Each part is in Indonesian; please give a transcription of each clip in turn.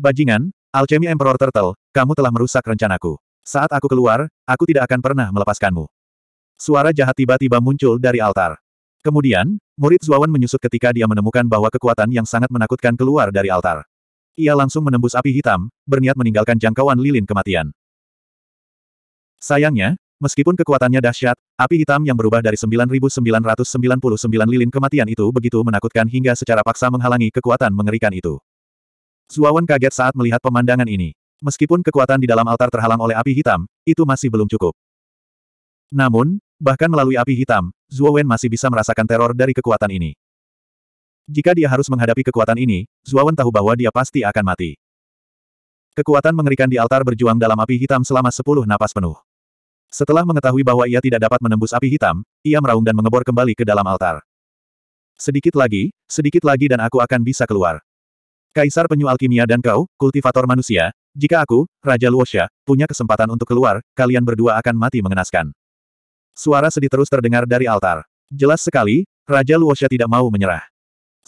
Bajingan, Alchemy Emperor Turtle, kamu telah merusak rencanaku. Saat aku keluar, aku tidak akan pernah melepaskanmu. Suara jahat tiba-tiba muncul dari altar. Kemudian, murid Zuawan menyusut ketika dia menemukan bahwa kekuatan yang sangat menakutkan keluar dari altar. Ia langsung menembus api hitam, berniat meninggalkan jangkauan lilin kematian. Sayangnya, Meskipun kekuatannya dahsyat, api hitam yang berubah dari 9999 lilin kematian itu begitu menakutkan hingga secara paksa menghalangi kekuatan mengerikan itu. Zuawan kaget saat melihat pemandangan ini. Meskipun kekuatan di dalam altar terhalang oleh api hitam, itu masih belum cukup. Namun, bahkan melalui api hitam, Zuowen masih bisa merasakan teror dari kekuatan ini. Jika dia harus menghadapi kekuatan ini, Zuowen tahu bahwa dia pasti akan mati. Kekuatan mengerikan di altar berjuang dalam api hitam selama sepuluh napas penuh. Setelah mengetahui bahwa ia tidak dapat menembus api hitam, ia meraung dan mengebor kembali ke dalam altar. Sedikit lagi, sedikit lagi dan aku akan bisa keluar. Kaisar Penyu Alkimia dan kau, kultivator manusia, jika aku, Raja Luosha, punya kesempatan untuk keluar, kalian berdua akan mati mengenaskan. Suara sedih terus terdengar dari altar. Jelas sekali, Raja Luosha tidak mau menyerah.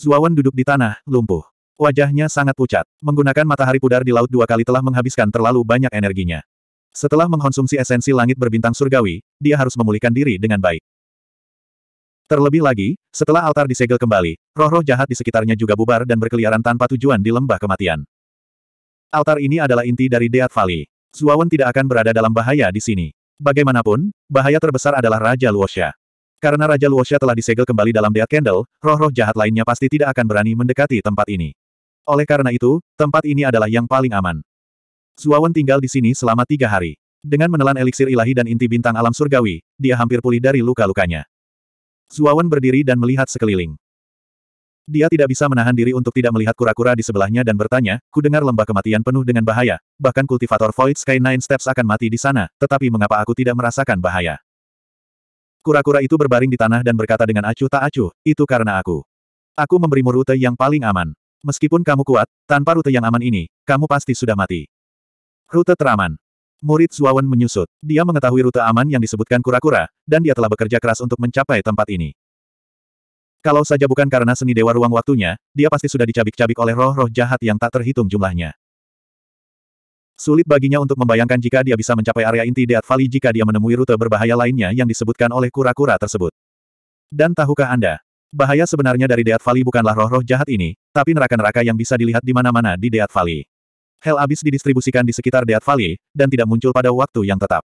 Zuawan duduk di tanah, lumpuh. Wajahnya sangat pucat. Menggunakan matahari pudar di laut dua kali telah menghabiskan terlalu banyak energinya. Setelah mengkonsumsi esensi langit berbintang surgawi, dia harus memulihkan diri dengan baik. Terlebih lagi, setelah altar disegel kembali, roh-roh jahat di sekitarnya juga bubar dan berkeliaran tanpa tujuan di lembah kematian. Altar ini adalah inti dari Deat Valley. Zuawan tidak akan berada dalam bahaya di sini. Bagaimanapun, bahaya terbesar adalah Raja Luosha. Karena Raja Luosha telah disegel kembali dalam Deat Candle, roh-roh jahat lainnya pasti tidak akan berani mendekati tempat ini. Oleh karena itu, tempat ini adalah yang paling aman. Zuawan tinggal di sini selama tiga hari. Dengan menelan eliksir ilahi dan inti bintang alam surgawi, dia hampir pulih dari luka-lukanya. Zuawan berdiri dan melihat sekeliling. Dia tidak bisa menahan diri untuk tidak melihat kura-kura di sebelahnya dan bertanya, ku dengar lembah kematian penuh dengan bahaya, bahkan kultivator Void Sky Nine Steps akan mati di sana, tetapi mengapa aku tidak merasakan bahaya? Kura-kura itu berbaring di tanah dan berkata dengan acuh tak acuh, itu karena aku. Aku memberimu rute yang paling aman. Meskipun kamu kuat, tanpa rute yang aman ini, kamu pasti sudah mati. Rute teraman. Murid Suawan menyusut. Dia mengetahui rute aman yang disebutkan kura-kura, dan dia telah bekerja keras untuk mencapai tempat ini. Kalau saja bukan karena seni dewa ruang waktunya, dia pasti sudah dicabik-cabik oleh roh-roh jahat yang tak terhitung jumlahnya. Sulit baginya untuk membayangkan jika dia bisa mencapai area inti Deat Valley jika dia menemui rute berbahaya lainnya yang disebutkan oleh kura-kura tersebut. Dan tahukah Anda, bahaya sebenarnya dari Deat Valley bukanlah roh-roh jahat ini, tapi neraka-neraka yang bisa dilihat di mana-mana di Deat Valley. Hell Abyss didistribusikan di sekitar Death Valley, dan tidak muncul pada waktu yang tetap.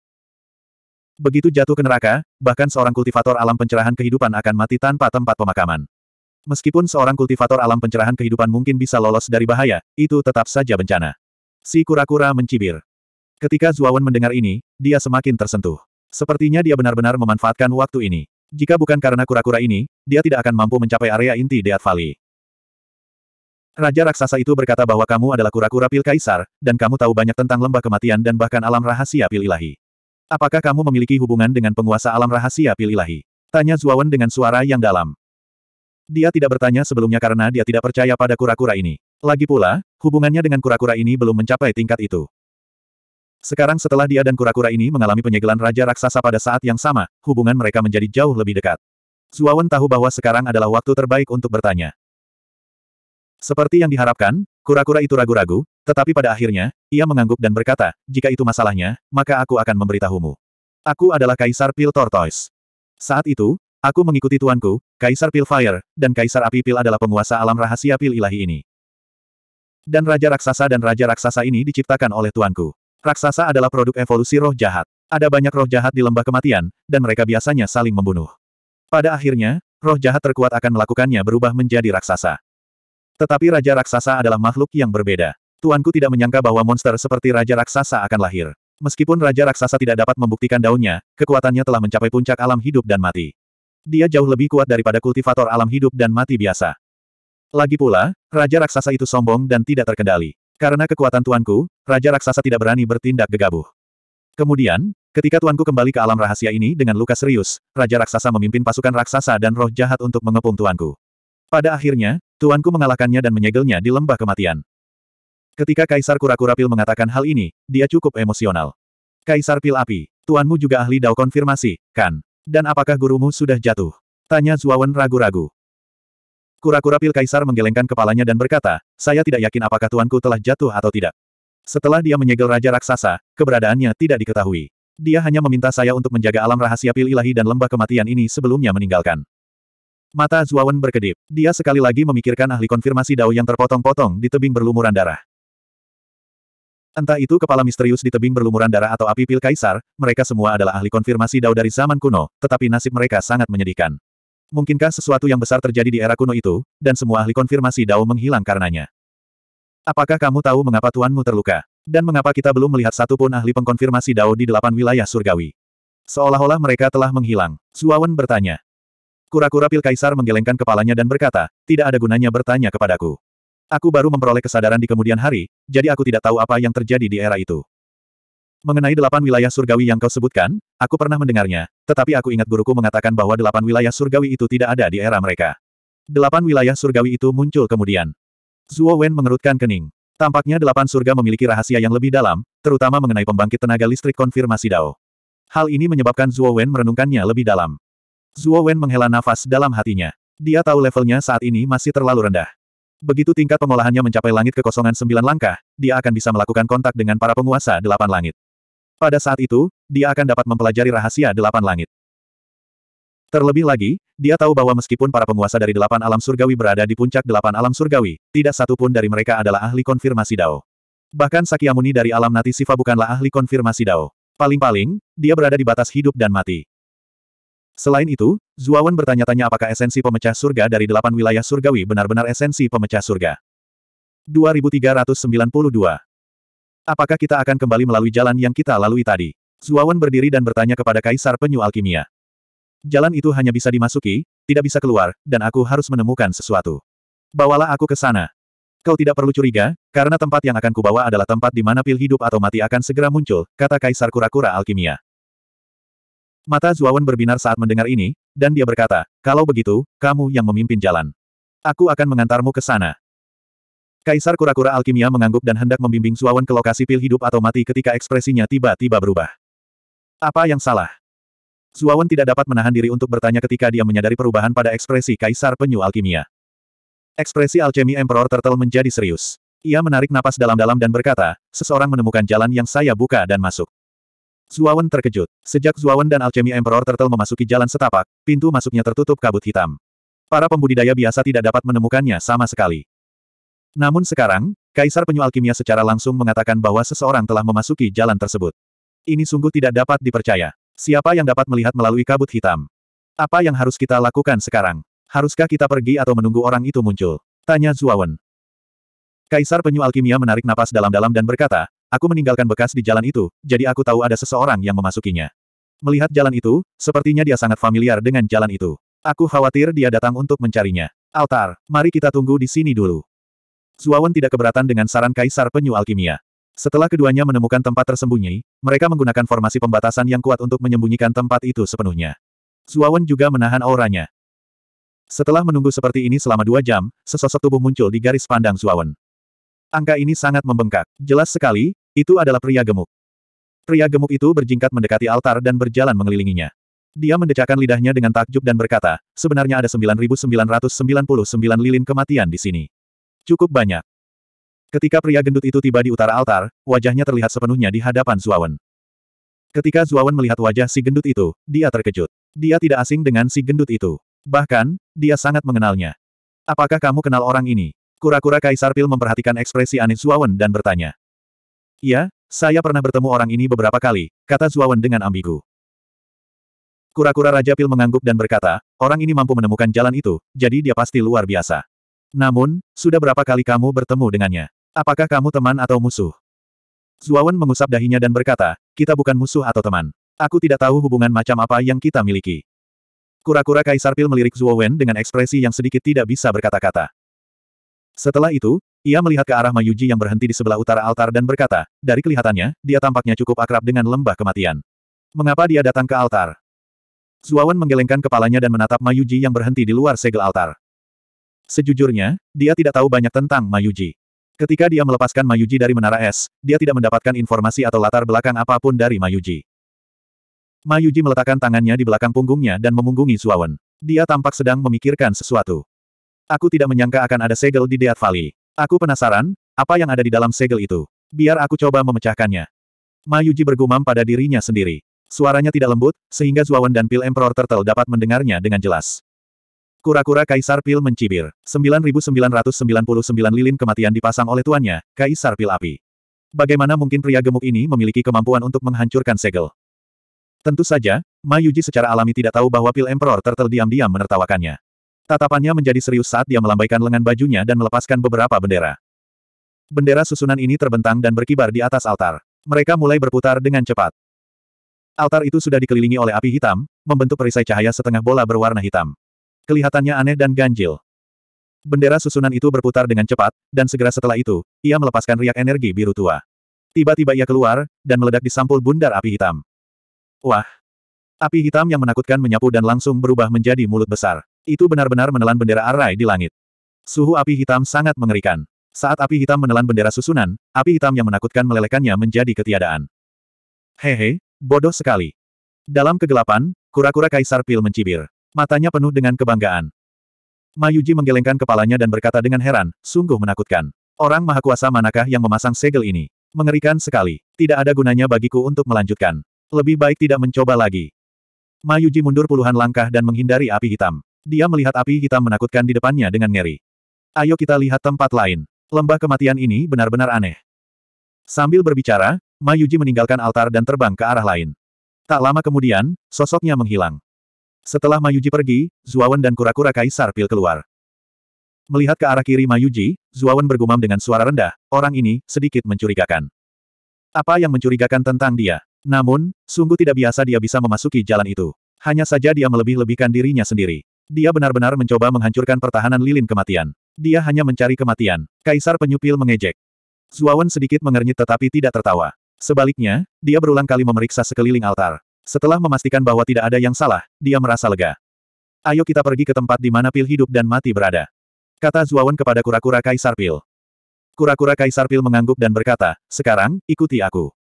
Begitu jatuh ke neraka, bahkan seorang kultivator alam pencerahan kehidupan akan mati tanpa tempat pemakaman. Meskipun seorang kultivator alam pencerahan kehidupan mungkin bisa lolos dari bahaya, itu tetap saja bencana. Si kura-kura mencibir. Ketika Zuawan mendengar ini, dia semakin tersentuh. Sepertinya dia benar-benar memanfaatkan waktu ini. Jika bukan karena kura-kura ini, dia tidak akan mampu mencapai area inti Death Valley. Raja raksasa itu berkata bahwa kamu adalah kura-kura pil kaisar, dan kamu tahu banyak tentang lembah kematian dan bahkan alam rahasia pil ilahi. Apakah kamu memiliki hubungan dengan penguasa alam rahasia pil ilahi? Tanya Zuawan dengan suara yang dalam. Dia tidak bertanya sebelumnya karena dia tidak percaya pada kura-kura ini. Lagi pula, hubungannya dengan kura-kura ini belum mencapai tingkat itu. Sekarang setelah dia dan kura-kura ini mengalami penyegelan Raja Raksasa pada saat yang sama, hubungan mereka menjadi jauh lebih dekat. Zuawan tahu bahwa sekarang adalah waktu terbaik untuk bertanya. Seperti yang diharapkan, kura-kura itu ragu-ragu, tetapi pada akhirnya, ia mengangguk dan berkata, jika itu masalahnya, maka aku akan memberitahumu. Aku adalah Kaisar Pil Tortoise. Saat itu, aku mengikuti tuanku, Kaisar Pil Fire, dan Kaisar Api Pil adalah penguasa alam rahasia Pil ilahi ini. Dan Raja Raksasa dan Raja Raksasa ini diciptakan oleh tuanku. Raksasa adalah produk evolusi roh jahat. Ada banyak roh jahat di lembah kematian, dan mereka biasanya saling membunuh. Pada akhirnya, roh jahat terkuat akan melakukannya berubah menjadi raksasa. Tetapi Raja Raksasa adalah makhluk yang berbeda. Tuanku tidak menyangka bahwa monster seperti Raja Raksasa akan lahir. Meskipun Raja Raksasa tidak dapat membuktikan daunnya, kekuatannya telah mencapai puncak alam hidup dan mati. Dia jauh lebih kuat daripada kultivator alam hidup dan mati biasa. Lagi pula, Raja Raksasa itu sombong dan tidak terkendali. Karena kekuatan tuanku, Raja Raksasa tidak berani bertindak gegabah. Kemudian, ketika tuanku kembali ke alam rahasia ini dengan luka serius, Raja Raksasa memimpin pasukan raksasa dan roh jahat untuk mengepung tuanku. Pada akhirnya, tuanku mengalahkannya dan menyegelnya di lembah kematian. Ketika Kaisar Kura-Kura Pil mengatakan hal ini, dia cukup emosional. Kaisar Pil Api, tuanmu juga ahli dao konfirmasi, kan? Dan apakah gurumu sudah jatuh? Tanya Zuawan ragu-ragu. Kura-kura pil kaisar menggelengkan kepalanya dan berkata, saya tidak yakin apakah tuanku telah jatuh atau tidak. Setelah dia menyegel Raja Raksasa, keberadaannya tidak diketahui. Dia hanya meminta saya untuk menjaga alam rahasia pil ilahi dan lembah kematian ini sebelumnya meninggalkan. Mata Zuawan berkedip. Dia sekali lagi memikirkan ahli konfirmasi Dao yang terpotong-potong di tebing berlumuran darah. Entah itu kepala misterius di tebing berlumuran darah atau api pil kaisar, mereka semua adalah ahli konfirmasi Dao dari zaman kuno, tetapi nasib mereka sangat menyedihkan. Mungkinkah sesuatu yang besar terjadi di era kuno itu, dan semua ahli konfirmasi Dao menghilang karenanya? Apakah kamu tahu mengapa tuanmu terluka? Dan mengapa kita belum melihat satu pun ahli pengkonfirmasi Dao di delapan wilayah surgawi? Seolah-olah mereka telah menghilang. Zuawan bertanya. Kura-kura pil kaisar menggelengkan kepalanya dan berkata, tidak ada gunanya bertanya kepadaku. Aku baru memperoleh kesadaran di kemudian hari, jadi aku tidak tahu apa yang terjadi di era itu. Mengenai delapan wilayah surgawi yang kau sebutkan, aku pernah mendengarnya, tetapi aku ingat guruku mengatakan bahwa delapan wilayah surgawi itu tidak ada di era mereka. Delapan wilayah surgawi itu muncul kemudian. Zuo Wen mengerutkan kening. Tampaknya delapan surga memiliki rahasia yang lebih dalam, terutama mengenai pembangkit tenaga listrik konfirmasi Dao. Hal ini menyebabkan Zuo Wen merenungkannya lebih dalam. Zuo Wen menghela nafas dalam hatinya. Dia tahu levelnya saat ini masih terlalu rendah. Begitu tingkat pengolahannya mencapai langit kekosongan sembilan langkah, dia akan bisa melakukan kontak dengan para penguasa delapan langit. Pada saat itu, dia akan dapat mempelajari rahasia delapan langit. Terlebih lagi, dia tahu bahwa meskipun para penguasa dari delapan alam surgawi berada di puncak delapan alam surgawi, tidak satu pun dari mereka adalah ahli konfirmasi Dao. Bahkan Sakyamuni dari alam nati Sifa bukanlah ahli konfirmasi Dao. Paling-paling, dia berada di batas hidup dan mati. Selain itu, Zuawan bertanya-tanya apakah esensi pemecah surga dari delapan wilayah surgawi benar-benar esensi pemecah surga. 2392. Apakah kita akan kembali melalui jalan yang kita lalui tadi? Zuawan berdiri dan bertanya kepada Kaisar Penyu Alkimia. Jalan itu hanya bisa dimasuki, tidak bisa keluar, dan aku harus menemukan sesuatu. Bawalah aku ke sana. Kau tidak perlu curiga, karena tempat yang akan kubawa adalah tempat di mana pil hidup atau mati akan segera muncul, kata Kaisar Kura-Kura Alkimia. Mata Zuawan berbinar saat mendengar ini, dan dia berkata, kalau begitu, kamu yang memimpin jalan. Aku akan mengantarmu ke sana. Kaisar kura-kura alkimia mengangguk dan hendak membimbing Zuawan ke lokasi pil hidup atau mati ketika ekspresinya tiba-tiba berubah. Apa yang salah? Zuawan tidak dapat menahan diri untuk bertanya ketika dia menyadari perubahan pada ekspresi Kaisar Penyu Alkimia. Ekspresi Alchemy Emperor Turtle menjadi serius. Ia menarik napas dalam-dalam dan berkata, seseorang menemukan jalan yang saya buka dan masuk. Zuawan terkejut. Sejak Zuawan dan Alchemy Emperor Turtle memasuki jalan setapak, pintu masuknya tertutup kabut hitam. Para pembudidaya biasa tidak dapat menemukannya sama sekali. Namun sekarang, Kaisar Penyu Alkimia secara langsung mengatakan bahwa seseorang telah memasuki jalan tersebut. Ini sungguh tidak dapat dipercaya. Siapa yang dapat melihat melalui kabut hitam? Apa yang harus kita lakukan sekarang? Haruskah kita pergi atau menunggu orang itu muncul? Tanya Zuawan. Kaisar Penyu Alkimia menarik napas dalam-dalam dan berkata, Aku meninggalkan bekas di jalan itu, jadi aku tahu ada seseorang yang memasukinya. Melihat jalan itu, sepertinya dia sangat familiar dengan jalan itu. Aku khawatir dia datang untuk mencarinya. Altar, mari kita tunggu di sini dulu. Zuawan tidak keberatan dengan saran Kaisar Penyu Alkimia. Setelah keduanya menemukan tempat tersembunyi, mereka menggunakan formasi pembatasan yang kuat untuk menyembunyikan tempat itu sepenuhnya. Zuawan juga menahan auranya. Setelah menunggu seperti ini selama dua jam, sesosok tubuh muncul di garis pandang Zuawan. Angka ini sangat membengkak. Jelas sekali, itu adalah pria gemuk. Pria gemuk itu berjingkat mendekati altar dan berjalan mengelilinginya. Dia mendecakkan lidahnya dengan takjub dan berkata, sebenarnya ada 9.999 lilin kematian di sini. Cukup banyak. Ketika pria gendut itu tiba di utara altar, wajahnya terlihat sepenuhnya di hadapan Zuawan. Ketika Zuawan melihat wajah si gendut itu, dia terkejut. Dia tidak asing dengan si gendut itu. Bahkan, dia sangat mengenalnya. Apakah kamu kenal orang ini? Kura-kura Kaisar Pil memperhatikan ekspresi aneh Zuawan dan bertanya. Iya, saya pernah bertemu orang ini beberapa kali, kata Zuawan dengan ambigu. Kura-kura Raja Pil mengangguk dan berkata, orang ini mampu menemukan jalan itu, jadi dia pasti luar biasa. Namun, sudah berapa kali kamu bertemu dengannya? Apakah kamu teman atau musuh? Zuawan mengusap dahinya dan berkata, kita bukan musuh atau teman. Aku tidak tahu hubungan macam apa yang kita miliki. Kura-kura Kaisar Pil melirik Zuowen dengan ekspresi yang sedikit tidak bisa berkata-kata. Setelah itu, ia melihat ke arah Mayuji yang berhenti di sebelah utara altar dan berkata, dari kelihatannya, dia tampaknya cukup akrab dengan lembah kematian. Mengapa dia datang ke altar? Zuawan menggelengkan kepalanya dan menatap Mayuji yang berhenti di luar segel altar. Sejujurnya, dia tidak tahu banyak tentang Mayuji. Ketika dia melepaskan Mayuji dari menara es, dia tidak mendapatkan informasi atau latar belakang apapun dari Mayuji. Mayuji meletakkan tangannya di belakang punggungnya dan memunggungi Zuawan. Dia tampak sedang memikirkan sesuatu. Aku tidak menyangka akan ada segel di Death Valley. Aku penasaran, apa yang ada di dalam segel itu. Biar aku coba memecahkannya. Mayuji bergumam pada dirinya sendiri. Suaranya tidak lembut, sehingga Zuawan dan Pil Emperor Turtle dapat mendengarnya dengan jelas. Kura-kura Kaisar Pil mencibir. 9999 lilin kematian dipasang oleh tuannya, Kaisar Pil Api. Bagaimana mungkin pria gemuk ini memiliki kemampuan untuk menghancurkan segel? Tentu saja, Mayuji secara alami tidak tahu bahwa Pil Emperor Turtle diam-diam menertawakannya. Tatapannya menjadi serius saat dia melambaikan lengan bajunya dan melepaskan beberapa bendera. Bendera susunan ini terbentang dan berkibar di atas altar. Mereka mulai berputar dengan cepat. Altar itu sudah dikelilingi oleh api hitam, membentuk perisai cahaya setengah bola berwarna hitam. Kelihatannya aneh dan ganjil. Bendera susunan itu berputar dengan cepat, dan segera setelah itu, ia melepaskan riak energi biru tua. Tiba-tiba ia keluar, dan meledak di sampul bundar api hitam. Wah! Api hitam yang menakutkan menyapu dan langsung berubah menjadi mulut besar. Itu benar-benar menelan bendera Arai di langit. Suhu api hitam sangat mengerikan. Saat api hitam menelan bendera susunan, api hitam yang menakutkan melelehkannya menjadi ketiadaan. Hehe, bodoh sekali. Dalam kegelapan, kura-kura Kaisar Pil mencibir. Matanya penuh dengan kebanggaan. Mayuji menggelengkan kepalanya dan berkata dengan heran, sungguh menakutkan. Orang maha kuasa manakah yang memasang segel ini? Mengerikan sekali. Tidak ada gunanya bagiku untuk melanjutkan. Lebih baik tidak mencoba lagi. Mayuji mundur puluhan langkah dan menghindari api hitam. Dia melihat api hitam menakutkan di depannya dengan ngeri. Ayo kita lihat tempat lain. Lembah kematian ini benar-benar aneh. Sambil berbicara, Mayuji meninggalkan altar dan terbang ke arah lain. Tak lama kemudian, sosoknya menghilang. Setelah Mayuji pergi, Zuawan dan kura-kura kaisar pil keluar. Melihat ke arah kiri Mayuji, Zuawan bergumam dengan suara rendah, orang ini sedikit mencurigakan. Apa yang mencurigakan tentang dia? Namun, sungguh tidak biasa dia bisa memasuki jalan itu. Hanya saja dia melebih-lebihkan dirinya sendiri. Dia benar-benar mencoba menghancurkan pertahanan lilin kematian. Dia hanya mencari kematian. Kaisar penyupil mengejek. Zuawan sedikit mengernyit tetapi tidak tertawa. Sebaliknya, dia berulang kali memeriksa sekeliling altar. Setelah memastikan bahwa tidak ada yang salah, dia merasa lega. Ayo kita pergi ke tempat di mana pil hidup dan mati berada. Kata Zuawan kepada kura-kura Kaisar Pil. Kura-kura Kaisar Pil mengangguk dan berkata, sekarang, ikuti aku.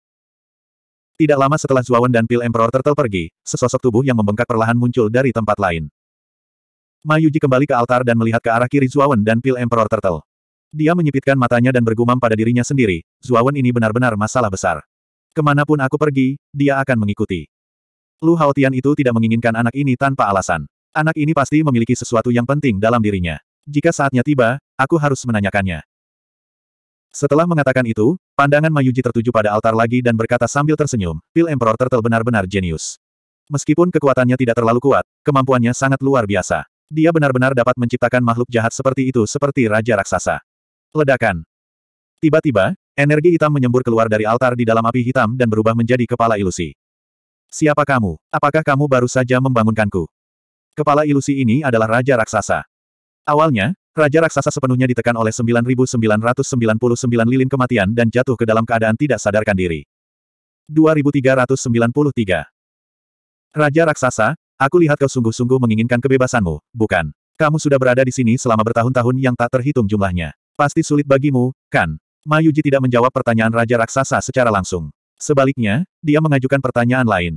Tidak lama setelah Zuawan dan Pil Emperor Turtle pergi, sesosok tubuh yang membengkak perlahan muncul dari tempat lain. Mayuji kembali ke altar dan melihat ke arah kiri Zuawan dan pil Emperor Turtle. Dia menyipitkan matanya dan bergumam pada dirinya sendiri, Zuawan ini benar-benar masalah besar. Kemanapun aku pergi, dia akan mengikuti. Lu Haotian itu tidak menginginkan anak ini tanpa alasan. Anak ini pasti memiliki sesuatu yang penting dalam dirinya. Jika saatnya tiba, aku harus menanyakannya. Setelah mengatakan itu, pandangan Mayuji tertuju pada altar lagi dan berkata sambil tersenyum, Pil Emperor Turtle benar-benar jenius. Meskipun kekuatannya tidak terlalu kuat, kemampuannya sangat luar biasa. Dia benar-benar dapat menciptakan makhluk jahat seperti itu seperti Raja Raksasa. Ledakan. Tiba-tiba, energi hitam menyembur keluar dari altar di dalam api hitam dan berubah menjadi kepala ilusi. Siapa kamu? Apakah kamu baru saja membangunkanku? Kepala ilusi ini adalah Raja Raksasa. Awalnya, Raja Raksasa sepenuhnya ditekan oleh 9.999 lilin kematian dan jatuh ke dalam keadaan tidak sadarkan diri. 2393 Raja Raksasa, Aku lihat kau sungguh-sungguh menginginkan kebebasanmu, bukan? Kamu sudah berada di sini selama bertahun-tahun yang tak terhitung jumlahnya. Pasti sulit bagimu, kan? Mayuji tidak menjawab pertanyaan Raja Raksasa secara langsung. Sebaliknya, dia mengajukan pertanyaan lain.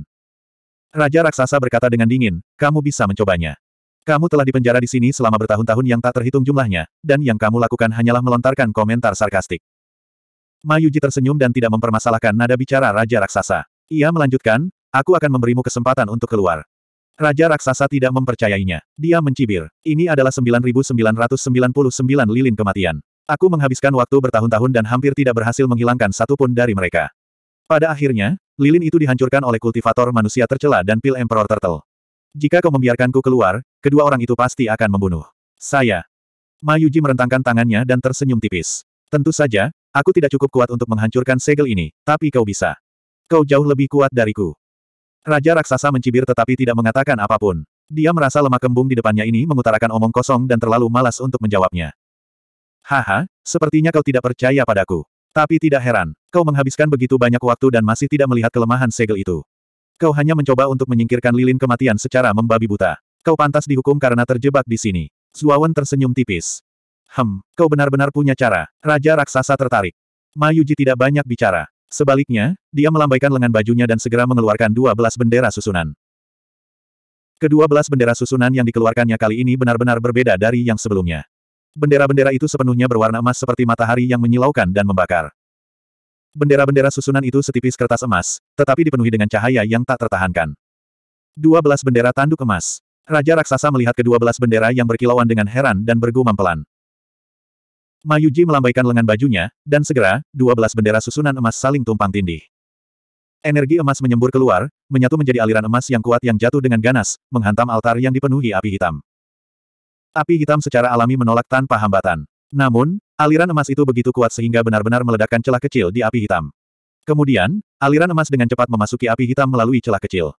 Raja Raksasa berkata dengan dingin, kamu bisa mencobanya. Kamu telah dipenjara di sini selama bertahun-tahun yang tak terhitung jumlahnya, dan yang kamu lakukan hanyalah melontarkan komentar sarkastik. Mayuji tersenyum dan tidak mempermasalahkan nada bicara Raja Raksasa. Ia melanjutkan, aku akan memberimu kesempatan untuk keluar. Raja raksasa tidak mempercayainya. Dia mencibir. Ini adalah 9999 lilin kematian. Aku menghabiskan waktu bertahun-tahun dan hampir tidak berhasil menghilangkan satu pun dari mereka. Pada akhirnya, lilin itu dihancurkan oleh kultivator manusia tercela dan pil Emperor Turtle. Jika kau membiarkanku keluar, kedua orang itu pasti akan membunuh. Saya. Mayuji merentangkan tangannya dan tersenyum tipis. Tentu saja, aku tidak cukup kuat untuk menghancurkan segel ini, tapi kau bisa. Kau jauh lebih kuat dariku. Raja raksasa mencibir tetapi tidak mengatakan apapun. Dia merasa lemah kembung di depannya ini mengutarakan omong kosong dan terlalu malas untuk menjawabnya. Haha, sepertinya kau tidak percaya padaku. Tapi tidak heran, kau menghabiskan begitu banyak waktu dan masih tidak melihat kelemahan segel itu. Kau hanya mencoba untuk menyingkirkan lilin kematian secara membabi buta. Kau pantas dihukum karena terjebak di sini. Zuawan tersenyum tipis. Hem, kau benar-benar punya cara. Raja raksasa tertarik. Mayuji tidak banyak bicara. Sebaliknya, dia melambaikan lengan bajunya dan segera mengeluarkan dua belas bendera susunan. Kedua belas bendera susunan yang dikeluarkannya kali ini benar-benar berbeda dari yang sebelumnya. Bendera-bendera itu sepenuhnya berwarna emas seperti matahari yang menyilaukan dan membakar. Bendera-bendera susunan itu setipis kertas emas, tetapi dipenuhi dengan cahaya yang tak tertahankan. Dua belas bendera tanduk emas. Raja raksasa melihat kedua belas bendera yang berkilauan dengan heran dan bergumam pelan. Mayuji melambaikan lengan bajunya, dan segera, dua belas bendera susunan emas saling tumpang tindih. Energi emas menyembur keluar, menyatu menjadi aliran emas yang kuat yang jatuh dengan ganas, menghantam altar yang dipenuhi api hitam. Api hitam secara alami menolak tanpa hambatan. Namun, aliran emas itu begitu kuat sehingga benar-benar meledakkan celah kecil di api hitam. Kemudian, aliran emas dengan cepat memasuki api hitam melalui celah kecil.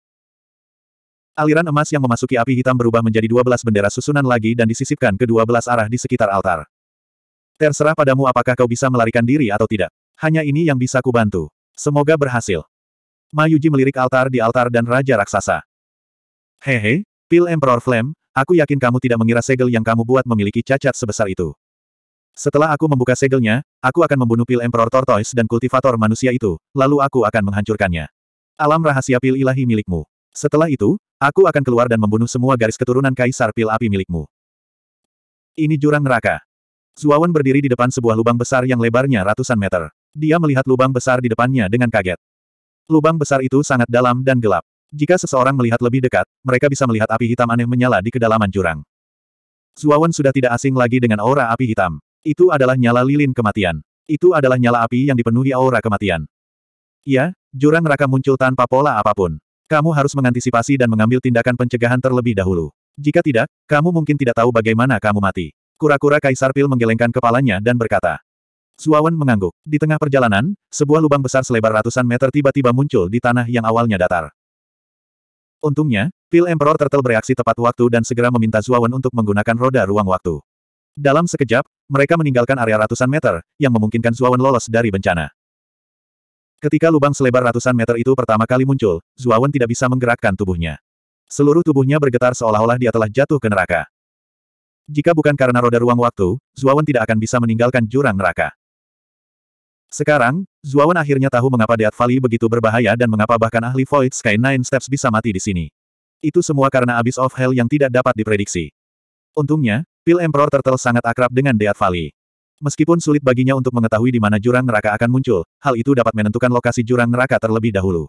Aliran emas yang memasuki api hitam berubah menjadi dua belas bendera susunan lagi dan disisipkan ke dua belas arah di sekitar altar. Terserah padamu apakah kau bisa melarikan diri atau tidak. Hanya ini yang bisa kubantu. Semoga berhasil. Mayuji melirik altar di altar dan Raja Raksasa. Hehe, Pil Emperor Flame, aku yakin kamu tidak mengira segel yang kamu buat memiliki cacat sebesar itu. Setelah aku membuka segelnya, aku akan membunuh Pil Emperor Tortoise dan kultivator manusia itu, lalu aku akan menghancurkannya. Alam rahasia pil ilahi milikmu. Setelah itu, aku akan keluar dan membunuh semua garis keturunan kaisar pil api milikmu. Ini jurang neraka. Zuawan berdiri di depan sebuah lubang besar yang lebarnya ratusan meter. Dia melihat lubang besar di depannya dengan kaget. Lubang besar itu sangat dalam dan gelap. Jika seseorang melihat lebih dekat, mereka bisa melihat api hitam aneh menyala di kedalaman jurang. Zuawan sudah tidak asing lagi dengan aura api hitam. Itu adalah nyala lilin kematian. Itu adalah nyala api yang dipenuhi aura kematian. Ya, jurang raka muncul tanpa pola apapun. Kamu harus mengantisipasi dan mengambil tindakan pencegahan terlebih dahulu. Jika tidak, kamu mungkin tidak tahu bagaimana kamu mati. Kura-kura Kaisar Pil menggelengkan kepalanya dan berkata. Suawan mengangguk. Di tengah perjalanan, sebuah lubang besar selebar ratusan meter tiba-tiba muncul di tanah yang awalnya datar. Untungnya, Pil Emperor Turtle bereaksi tepat waktu dan segera meminta Zuawan untuk menggunakan roda ruang waktu. Dalam sekejap, mereka meninggalkan area ratusan meter, yang memungkinkan Zuawan lolos dari bencana. Ketika lubang selebar ratusan meter itu pertama kali muncul, Zuawan tidak bisa menggerakkan tubuhnya. Seluruh tubuhnya bergetar seolah-olah dia telah jatuh ke neraka. Jika bukan karena roda ruang waktu, Zuawan tidak akan bisa meninggalkan jurang neraka. Sekarang, Zuawan akhirnya tahu mengapa Deat Valley begitu berbahaya dan mengapa bahkan ahli Void Sky Nine Steps bisa mati di sini. Itu semua karena Abyss of Hell yang tidak dapat diprediksi. Untungnya, Pil Emperor Turtle sangat akrab dengan Deat Valley. Meskipun sulit baginya untuk mengetahui di mana jurang neraka akan muncul, hal itu dapat menentukan lokasi jurang neraka terlebih dahulu.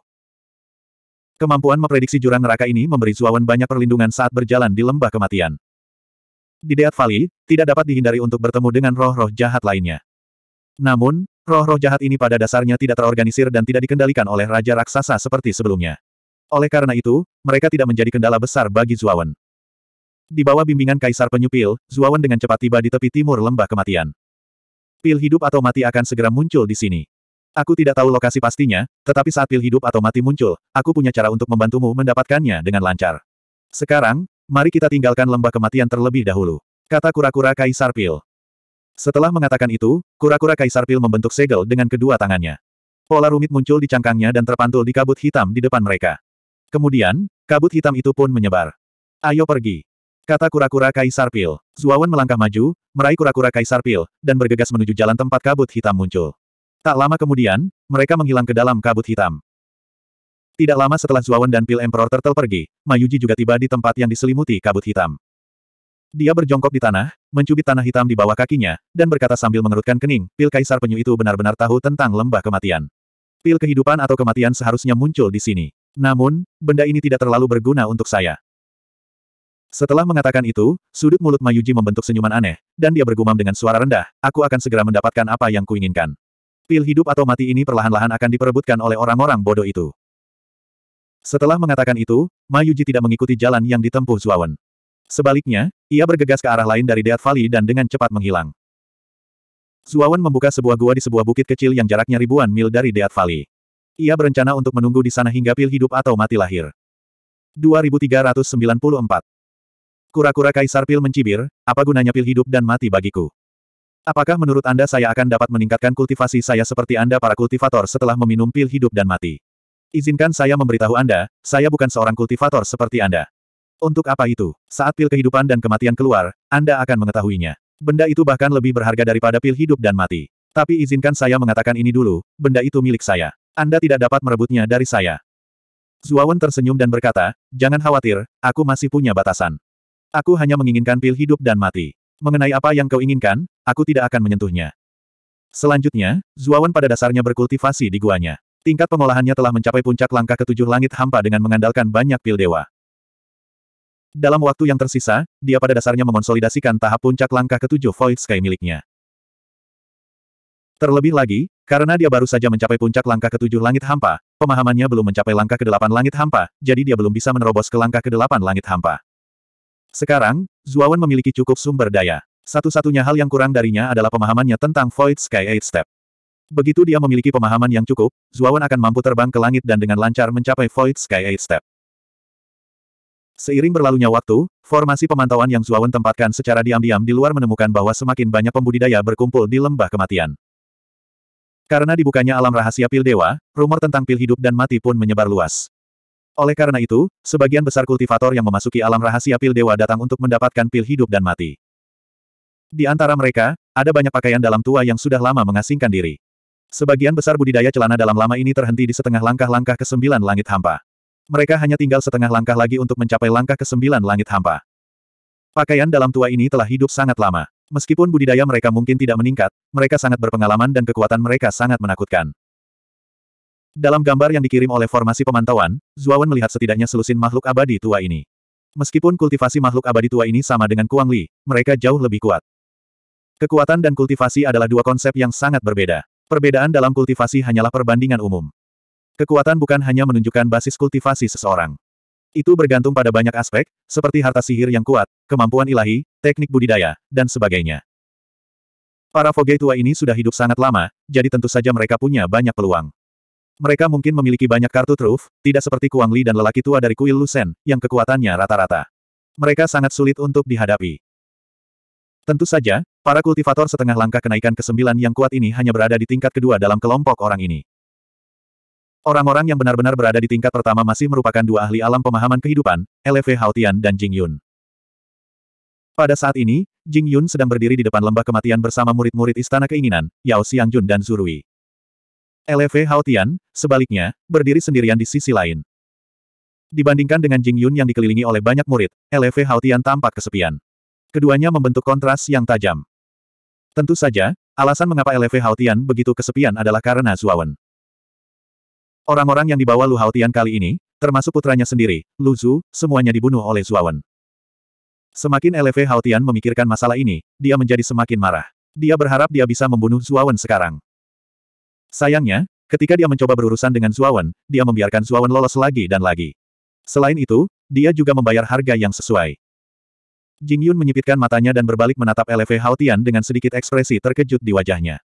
Kemampuan memprediksi jurang neraka ini memberi Zuawan banyak perlindungan saat berjalan di lembah kematian. Di Deat Valley, tidak dapat dihindari untuk bertemu dengan roh-roh jahat lainnya. Namun, roh-roh jahat ini pada dasarnya tidak terorganisir dan tidak dikendalikan oleh Raja Raksasa seperti sebelumnya. Oleh karena itu, mereka tidak menjadi kendala besar bagi Zuawan. Di bawah bimbingan Kaisar Penyupil, Zuawan dengan cepat tiba di tepi timur lembah kematian. Pil hidup atau mati akan segera muncul di sini. Aku tidak tahu lokasi pastinya, tetapi saat pil hidup atau mati muncul, aku punya cara untuk membantumu mendapatkannya dengan lancar. Sekarang, Mari kita tinggalkan lembah kematian terlebih dahulu. Kata kura-kura Kaisar Pil. Setelah mengatakan itu, kura-kura Kaisar Pil membentuk segel dengan kedua tangannya. Pola rumit muncul di cangkangnya dan terpantul di kabut hitam di depan mereka. Kemudian, kabut hitam itu pun menyebar. Ayo pergi. Kata kura-kura Kaisar Pil. Zuawan melangkah maju, meraih kura-kura Kaisar Pil, dan bergegas menuju jalan tempat kabut hitam muncul. Tak lama kemudian, mereka menghilang ke dalam kabut hitam. Tidak lama setelah Zuawan dan Pil Emperor Turtle pergi, Mayuji juga tiba di tempat yang diselimuti kabut hitam. Dia berjongkok di tanah, mencubit tanah hitam di bawah kakinya, dan berkata sambil mengerutkan kening, Pil Kaisar Penyu itu benar-benar tahu tentang lembah kematian. Pil kehidupan atau kematian seharusnya muncul di sini. Namun, benda ini tidak terlalu berguna untuk saya. Setelah mengatakan itu, sudut mulut Mayuji membentuk senyuman aneh, dan dia bergumam dengan suara rendah, aku akan segera mendapatkan apa yang kuinginkan. Pil hidup atau mati ini perlahan-lahan akan diperebutkan oleh orang-orang bodoh itu. Setelah mengatakan itu, Mayuji tidak mengikuti jalan yang ditempuh Zuawan. Sebaliknya, ia bergegas ke arah lain dari Death Valley dan dengan cepat menghilang. Zuawan membuka sebuah gua di sebuah bukit kecil yang jaraknya ribuan mil dari Death Valley. Ia berencana untuk menunggu di sana hingga pil hidup atau mati lahir. 2394 Kura-kura Kaisar Pil mencibir, apa gunanya pil hidup dan mati bagiku? Apakah menurut Anda saya akan dapat meningkatkan kultivasi saya seperti Anda para kultivator setelah meminum pil hidup dan mati? Izinkan saya memberitahu Anda, saya bukan seorang kultivator seperti Anda. Untuk apa itu? Saat pil kehidupan dan kematian keluar, Anda akan mengetahuinya. Benda itu bahkan lebih berharga daripada pil hidup dan mati. Tapi izinkan saya mengatakan ini dulu, benda itu milik saya. Anda tidak dapat merebutnya dari saya. Zuawan tersenyum dan berkata, jangan khawatir, aku masih punya batasan. Aku hanya menginginkan pil hidup dan mati. Mengenai apa yang kau inginkan, aku tidak akan menyentuhnya. Selanjutnya, Zuawan pada dasarnya berkultivasi di guanya. Tingkat pengolahannya telah mencapai puncak langkah ketujuh langit hampa dengan mengandalkan banyak pil dewa. Dalam waktu yang tersisa, dia pada dasarnya mengonsolidasikan tahap puncak langkah ketujuh Void Sky miliknya. Terlebih lagi, karena dia baru saja mencapai puncak langkah ketujuh langit hampa, pemahamannya belum mencapai langkah kedelapan langit hampa, jadi dia belum bisa menerobos ke langkah kedelapan langit hampa. Sekarang, Zuawan memiliki cukup sumber daya. Satu-satunya hal yang kurang darinya adalah pemahamannya tentang Void Sky Eight Step. Begitu dia memiliki pemahaman yang cukup, Zuawan akan mampu terbang ke langit dan dengan lancar mencapai Void Sky Eight Step. Seiring berlalunya waktu, formasi pemantauan yang Zuawan tempatkan secara diam-diam di luar menemukan bahwa semakin banyak pembudidaya berkumpul di lembah kematian. Karena dibukanya alam rahasia pil dewa, rumor tentang pil hidup dan mati pun menyebar luas. Oleh karena itu, sebagian besar kultivator yang memasuki alam rahasia pil dewa datang untuk mendapatkan pil hidup dan mati. Di antara mereka, ada banyak pakaian dalam tua yang sudah lama mengasingkan diri. Sebagian besar budidaya celana dalam lama ini terhenti di setengah langkah-langkah ke sembilan langit hampa. Mereka hanya tinggal setengah langkah lagi untuk mencapai langkah ke sembilan langit hampa. Pakaian dalam tua ini telah hidup sangat lama. Meskipun budidaya mereka mungkin tidak meningkat, mereka sangat berpengalaman dan kekuatan mereka sangat menakutkan. Dalam gambar yang dikirim oleh formasi pemantauan, Zuawan melihat setidaknya selusin makhluk abadi tua ini. Meskipun kultivasi makhluk abadi tua ini sama dengan Kuang Li, mereka jauh lebih kuat. Kekuatan dan kultivasi adalah dua konsep yang sangat berbeda. Perbedaan dalam kultivasi hanyalah perbandingan umum. Kekuatan bukan hanya menunjukkan basis kultivasi seseorang. Itu bergantung pada banyak aspek, seperti harta sihir yang kuat, kemampuan ilahi, teknik budidaya, dan sebagainya. Para foge tua ini sudah hidup sangat lama, jadi tentu saja mereka punya banyak peluang. Mereka mungkin memiliki banyak kartu truf, tidak seperti Kuang Li dan lelaki tua dari kuil Lusen, yang kekuatannya rata-rata. Mereka sangat sulit untuk dihadapi. Tentu saja, para kultivator setengah langkah kenaikan ke-9 yang kuat ini hanya berada di tingkat kedua dalam kelompok orang ini. Orang-orang yang benar-benar berada di tingkat pertama masih merupakan dua ahli alam pemahaman kehidupan, LV Haotian dan Jing Yun. Pada saat ini, Jing Yun sedang berdiri di depan lembah kematian bersama murid-murid Istana Keinginan, Yao Xiangjun dan Zurui. LV Haotian, sebaliknya, berdiri sendirian di sisi lain. Dibandingkan dengan Jing Yun yang dikelilingi oleh banyak murid, LV Haotian tampak kesepian. Keduanya membentuk kontras yang tajam. Tentu saja, alasan mengapa LV Haotian begitu kesepian adalah karena Zuawan. Orang-orang yang dibawa Lu Haotian kali ini, termasuk putranya sendiri, Lu Zhu, semuanya dibunuh oleh Zuawan. Semakin LV Haotian memikirkan masalah ini, dia menjadi semakin marah. Dia berharap dia bisa membunuh Zuawan sekarang. Sayangnya, ketika dia mencoba berurusan dengan Zuawan, dia membiarkan Zuawan lolos lagi dan lagi. Selain itu, dia juga membayar harga yang sesuai. Jing Yun menyipitkan matanya dan berbalik menatap LV Haotian dengan sedikit ekspresi terkejut di wajahnya.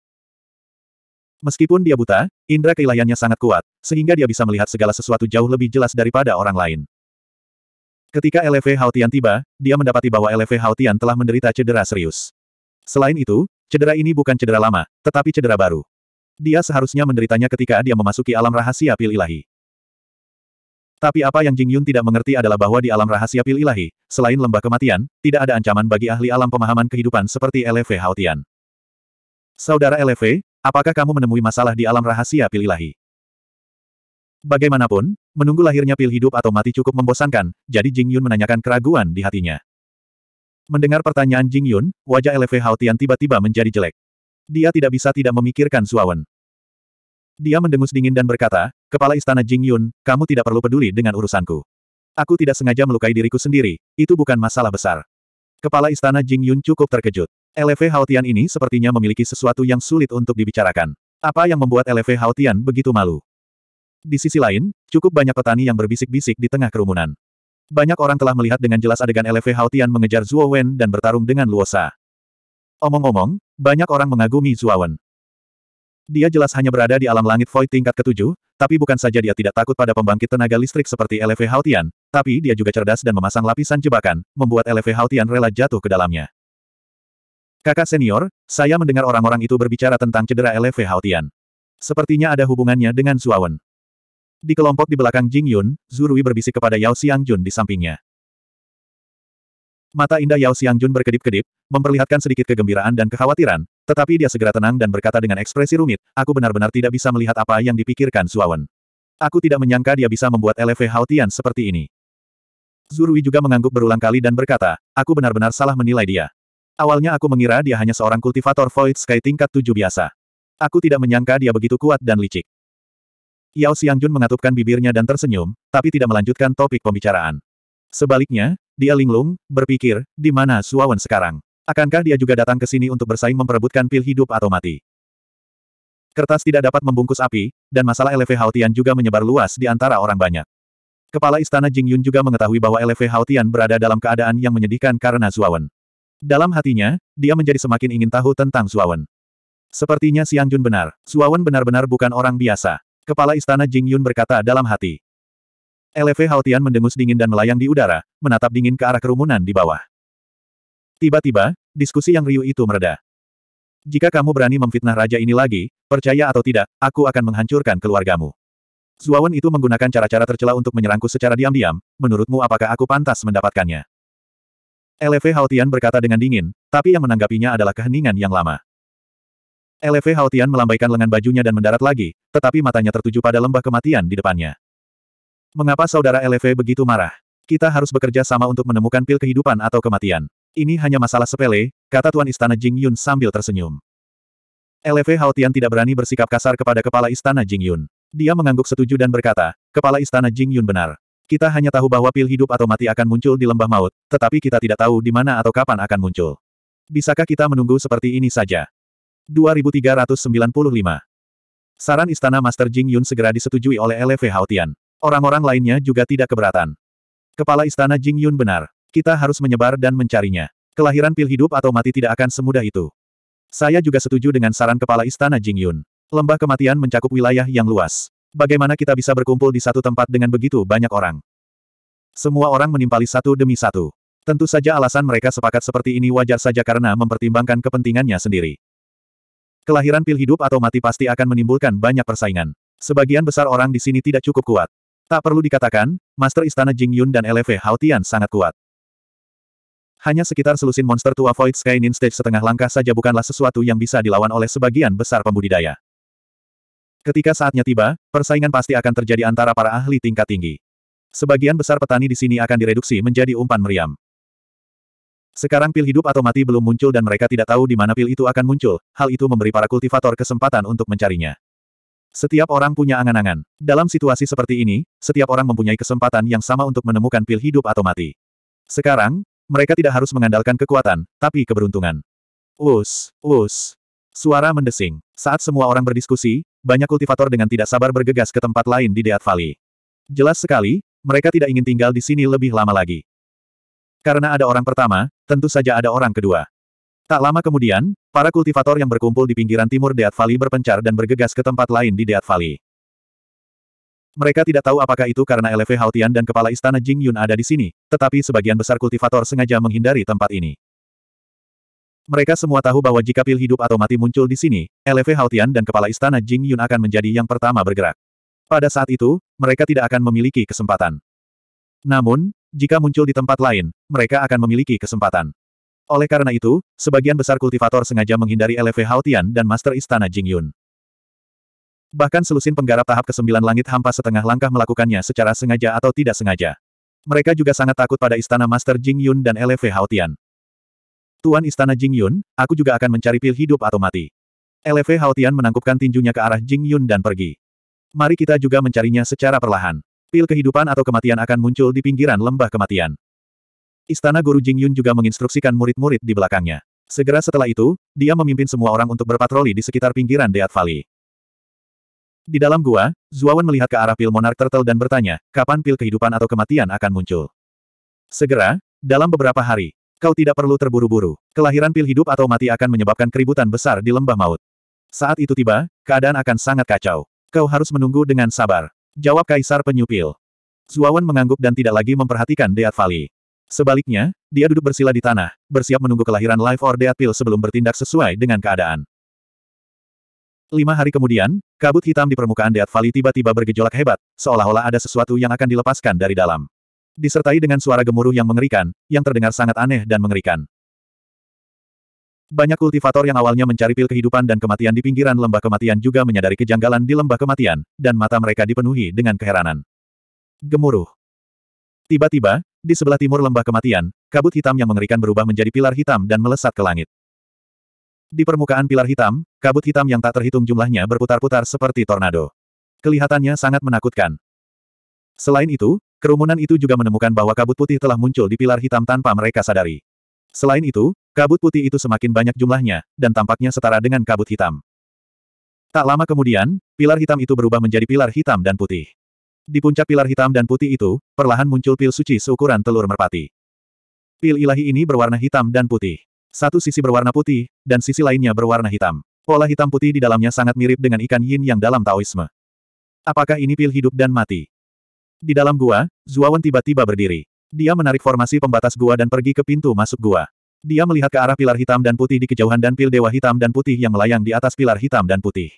Meskipun dia buta, indera keilahiannya sangat kuat, sehingga dia bisa melihat segala sesuatu jauh lebih jelas daripada orang lain. Ketika LV Haotian tiba, dia mendapati bahwa LV Haotian telah menderita cedera serius. Selain itu, cedera ini bukan cedera lama, tetapi cedera baru. Dia seharusnya menderitanya ketika dia memasuki alam rahasia pil ilahi. Tapi apa yang Jing Yun tidak mengerti adalah bahwa di alam rahasia pil ilahi, selain lembah kematian, tidak ada ancaman bagi ahli alam pemahaman kehidupan seperti LV Haotian. Saudara LV, apakah kamu menemui masalah di alam rahasia pil ilahi? Bagaimanapun, menunggu lahirnya pil hidup atau mati cukup membosankan, jadi Jing Yun menanyakan keraguan di hatinya. Mendengar pertanyaan Jing Yun, wajah LV Haotian tiba-tiba menjadi jelek. Dia tidak bisa tidak memikirkan Suawan. Dia mendengus dingin dan berkata, Kepala Istana Jing Yun, kamu tidak perlu peduli dengan urusanku. Aku tidak sengaja melukai diriku sendiri, itu bukan masalah besar. Kepala Istana Jing Yun cukup terkejut. LV Haotian ini sepertinya memiliki sesuatu yang sulit untuk dibicarakan. Apa yang membuat LV Haotian begitu malu? Di sisi lain, cukup banyak petani yang berbisik-bisik di tengah kerumunan. Banyak orang telah melihat dengan jelas adegan LV Haotian mengejar Zhuo Wen dan bertarung dengan Luosa. Omong-omong, banyak orang mengagumi Zhuo Wen. Dia jelas hanya berada di alam langit void tingkat ketujuh, tapi bukan saja dia tidak takut pada pembangkit tenaga listrik seperti LV Haotian, tapi dia juga cerdas dan memasang lapisan jebakan, membuat LV Haotian rela jatuh ke dalamnya. Kakak senior, saya mendengar orang-orang itu berbicara tentang cedera LV Haotian. Sepertinya ada hubungannya dengan Zuawan. Di kelompok di belakang Jing Yun, Zurui berbisik kepada Yao Xiangjun di sampingnya. Mata indah Yao Xiangjun berkedip-kedip, memperlihatkan sedikit kegembiraan dan kekhawatiran, tetapi dia segera tenang dan berkata dengan ekspresi rumit, aku benar-benar tidak bisa melihat apa yang dipikirkan Suawan. Aku tidak menyangka dia bisa membuat LV Haotian seperti ini. Zurui juga mengangguk berulang kali dan berkata, aku benar-benar salah menilai dia. Awalnya aku mengira dia hanya seorang kultivator Void Sky tingkat 7 biasa. Aku tidak menyangka dia begitu kuat dan licik. Yao Xiangjun mengatupkan bibirnya dan tersenyum, tapi tidak melanjutkan topik pembicaraan. Sebaliknya, dia linglung, berpikir, di mana Suawan sekarang? Akankah dia juga datang ke sini untuk bersaing memperebutkan pil hidup atau mati? Kertas tidak dapat membungkus api, dan masalah LV Haotian juga menyebar luas di antara orang banyak. Kepala Istana Jingyun juga mengetahui bahwa LV Haotian berada dalam keadaan yang menyedihkan karena Suawan. Dalam hatinya, dia menjadi semakin ingin tahu tentang Suawan. Sepertinya Siang Jun benar, Suawan benar-benar bukan orang biasa. Kepala Istana Jingyun berkata dalam hati. LV Haotian mendengus dingin dan melayang di udara, menatap dingin ke arah kerumunan di bawah. Tiba-tiba, diskusi yang riuh itu mereda. Jika kamu berani memfitnah raja ini lagi, percaya atau tidak, aku akan menghancurkan keluargamu. Zuawan itu menggunakan cara-cara tercela untuk menyerangku secara diam-diam, menurutmu apakah aku pantas mendapatkannya? LV Haotian berkata dengan dingin, tapi yang menanggapinya adalah keheningan yang lama. LV Haotian melambaikan lengan bajunya dan mendarat lagi, tetapi matanya tertuju pada lembah kematian di depannya. Mengapa saudara LV begitu marah? Kita harus bekerja sama untuk menemukan pil kehidupan atau kematian. Ini hanya masalah sepele, kata Tuan Istana Jing Yun sambil tersenyum. LV Haotian tidak berani bersikap kasar kepada Kepala Istana Jing Yun. Dia mengangguk setuju dan berkata, Kepala Istana Jing Yun benar. Kita hanya tahu bahwa pil hidup atau mati akan muncul di lembah maut, tetapi kita tidak tahu di mana atau kapan akan muncul. Bisakah kita menunggu seperti ini saja? 2395 Saran Istana Master Jing Yun segera disetujui oleh LV Haotian. Orang-orang lainnya juga tidak keberatan. Kepala istana Jing Yun benar. Kita harus menyebar dan mencarinya. Kelahiran pil hidup atau mati tidak akan semudah itu. Saya juga setuju dengan saran kepala istana Jing Yun. Lembah kematian mencakup wilayah yang luas. Bagaimana kita bisa berkumpul di satu tempat dengan begitu banyak orang? Semua orang menimpali satu demi satu. Tentu saja alasan mereka sepakat seperti ini wajar saja karena mempertimbangkan kepentingannya sendiri. Kelahiran pil hidup atau mati pasti akan menimbulkan banyak persaingan. Sebagian besar orang di sini tidak cukup kuat. Tak perlu dikatakan, Master Istana Jingyun dan LV Haotian sangat kuat. Hanya sekitar selusin monster tua Void Sky Nin Stage setengah langkah saja bukanlah sesuatu yang bisa dilawan oleh sebagian besar pembudidaya. Ketika saatnya tiba, persaingan pasti akan terjadi antara para ahli tingkat tinggi. Sebagian besar petani di sini akan direduksi menjadi umpan meriam. Sekarang pil hidup atau mati belum muncul dan mereka tidak tahu di mana pil itu akan muncul, hal itu memberi para kultivator kesempatan untuk mencarinya. Setiap orang punya angan-angan. Dalam situasi seperti ini, setiap orang mempunyai kesempatan yang sama untuk menemukan pil hidup atau mati. Sekarang, mereka tidak harus mengandalkan kekuatan, tapi keberuntungan. Us, us. Suara mendesing. Saat semua orang berdiskusi, banyak kultivator dengan tidak sabar bergegas ke tempat lain di Deat Valley. Jelas sekali, mereka tidak ingin tinggal di sini lebih lama lagi. Karena ada orang pertama, tentu saja ada orang kedua. Tak lama kemudian, para kultivator yang berkumpul di pinggiran timur Deat Valley berpencar dan bergegas ke tempat lain di Deat Valley. Mereka tidak tahu apakah itu karena LV Haotian dan kepala istana Jing Yun ada di sini, tetapi sebagian besar kultivator sengaja menghindari tempat ini. Mereka semua tahu bahwa jika pil hidup atau mati muncul di sini, LV Haotian dan kepala istana Jing Yun akan menjadi yang pertama bergerak. Pada saat itu, mereka tidak akan memiliki kesempatan. Namun, jika muncul di tempat lain, mereka akan memiliki kesempatan. Oleh karena itu, sebagian besar kultivator sengaja menghindari LV Haotian dan Master Istana Jingyun. Bahkan selusin penggarap tahap ke-9 langit hampa setengah langkah melakukannya secara sengaja atau tidak sengaja. Mereka juga sangat takut pada istana Master Jingyun dan LV Haotian. Tuan istana Jingyun, aku juga akan mencari pil hidup atau mati. LV Haotian menangkupkan tinjunya ke arah Jingyun dan pergi. Mari kita juga mencarinya secara perlahan. Pil kehidupan atau kematian akan muncul di pinggiran lembah kematian. Istana Guru Jingyun juga menginstruksikan murid-murid di belakangnya. Segera setelah itu, dia memimpin semua orang untuk berpatroli di sekitar pinggiran Deat Valley. Di dalam gua, Zuawan melihat ke arah pil Monarch Turtle dan bertanya, kapan pil kehidupan atau kematian akan muncul? Segera, dalam beberapa hari, kau tidak perlu terburu-buru. Kelahiran pil hidup atau mati akan menyebabkan keributan besar di lembah maut. Saat itu tiba, keadaan akan sangat kacau. Kau harus menunggu dengan sabar. Jawab Kaisar Penyupil. Zuawan mengangguk dan tidak lagi memperhatikan Deat Valley. Sebaliknya, dia duduk bersila di tanah, bersiap menunggu kelahiran life or death pill sebelum bertindak sesuai dengan keadaan. Lima hari kemudian, kabut hitam di permukaan Death Valley tiba-tiba bergejolak hebat, seolah-olah ada sesuatu yang akan dilepaskan dari dalam. Disertai dengan suara gemuruh yang mengerikan, yang terdengar sangat aneh dan mengerikan. Banyak kultivator yang awalnya mencari pil kehidupan dan kematian di pinggiran lembah kematian juga menyadari kejanggalan di lembah kematian, dan mata mereka dipenuhi dengan keheranan. Gemuruh. Tiba-tiba, di sebelah timur lembah kematian, kabut hitam yang mengerikan berubah menjadi pilar hitam dan melesat ke langit. Di permukaan pilar hitam, kabut hitam yang tak terhitung jumlahnya berputar-putar seperti tornado. Kelihatannya sangat menakutkan. Selain itu, kerumunan itu juga menemukan bahwa kabut putih telah muncul di pilar hitam tanpa mereka sadari. Selain itu, kabut putih itu semakin banyak jumlahnya, dan tampaknya setara dengan kabut hitam. Tak lama kemudian, pilar hitam itu berubah menjadi pilar hitam dan putih. Di puncak pilar hitam dan putih itu, perlahan muncul pil suci seukuran telur merpati. Pil ilahi ini berwarna hitam dan putih. Satu sisi berwarna putih, dan sisi lainnya berwarna hitam. Pola hitam putih di dalamnya sangat mirip dengan ikan yin yang dalam Taoisme. Apakah ini pil hidup dan mati? Di dalam gua, Zuawan tiba-tiba berdiri. Dia menarik formasi pembatas gua dan pergi ke pintu masuk gua. Dia melihat ke arah pilar hitam dan putih di kejauhan dan pil dewa hitam dan putih yang melayang di atas pilar hitam dan putih.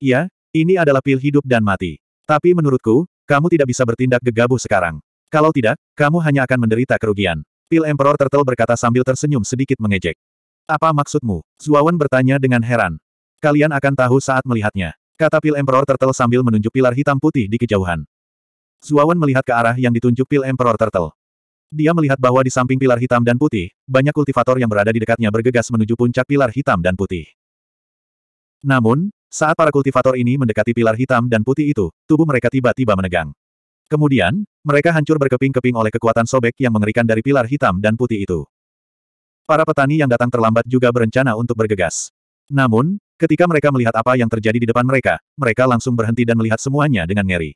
Ya, ini adalah pil hidup dan mati. Tapi menurutku, kamu tidak bisa bertindak gegabah sekarang. Kalau tidak, kamu hanya akan menderita kerugian. Pil Emperor Turtle berkata sambil tersenyum sedikit mengejek. Apa maksudmu? Zuawan bertanya dengan heran. Kalian akan tahu saat melihatnya. Kata Pil Emperor Turtle sambil menunjuk pilar hitam putih di kejauhan. Zuawan melihat ke arah yang ditunjuk Pil Emperor Turtle. Dia melihat bahwa di samping pilar hitam dan putih, banyak kultivator yang berada di dekatnya bergegas menuju puncak pilar hitam dan putih. Namun, saat para kultivator ini mendekati pilar hitam dan putih itu, tubuh mereka tiba-tiba menegang. Kemudian, mereka hancur berkeping-keping oleh kekuatan sobek yang mengerikan dari pilar hitam dan putih itu. Para petani yang datang terlambat juga berencana untuk bergegas. Namun, ketika mereka melihat apa yang terjadi di depan mereka, mereka langsung berhenti dan melihat semuanya dengan ngeri.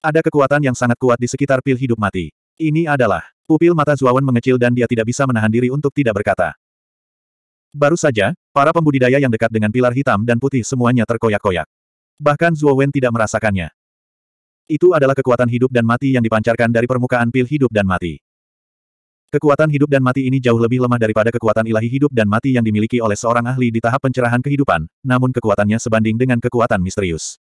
Ada kekuatan yang sangat kuat di sekitar pil hidup mati. Ini adalah, pupil mata Zuawan mengecil dan dia tidak bisa menahan diri untuk tidak berkata. Baru saja, para pembudidaya yang dekat dengan pilar hitam dan putih semuanya terkoyak-koyak. Bahkan Zuo Wen tidak merasakannya. Itu adalah kekuatan hidup dan mati yang dipancarkan dari permukaan pil hidup dan mati. Kekuatan hidup dan mati ini jauh lebih lemah daripada kekuatan ilahi hidup dan mati yang dimiliki oleh seorang ahli di tahap pencerahan kehidupan, namun kekuatannya sebanding dengan kekuatan misterius.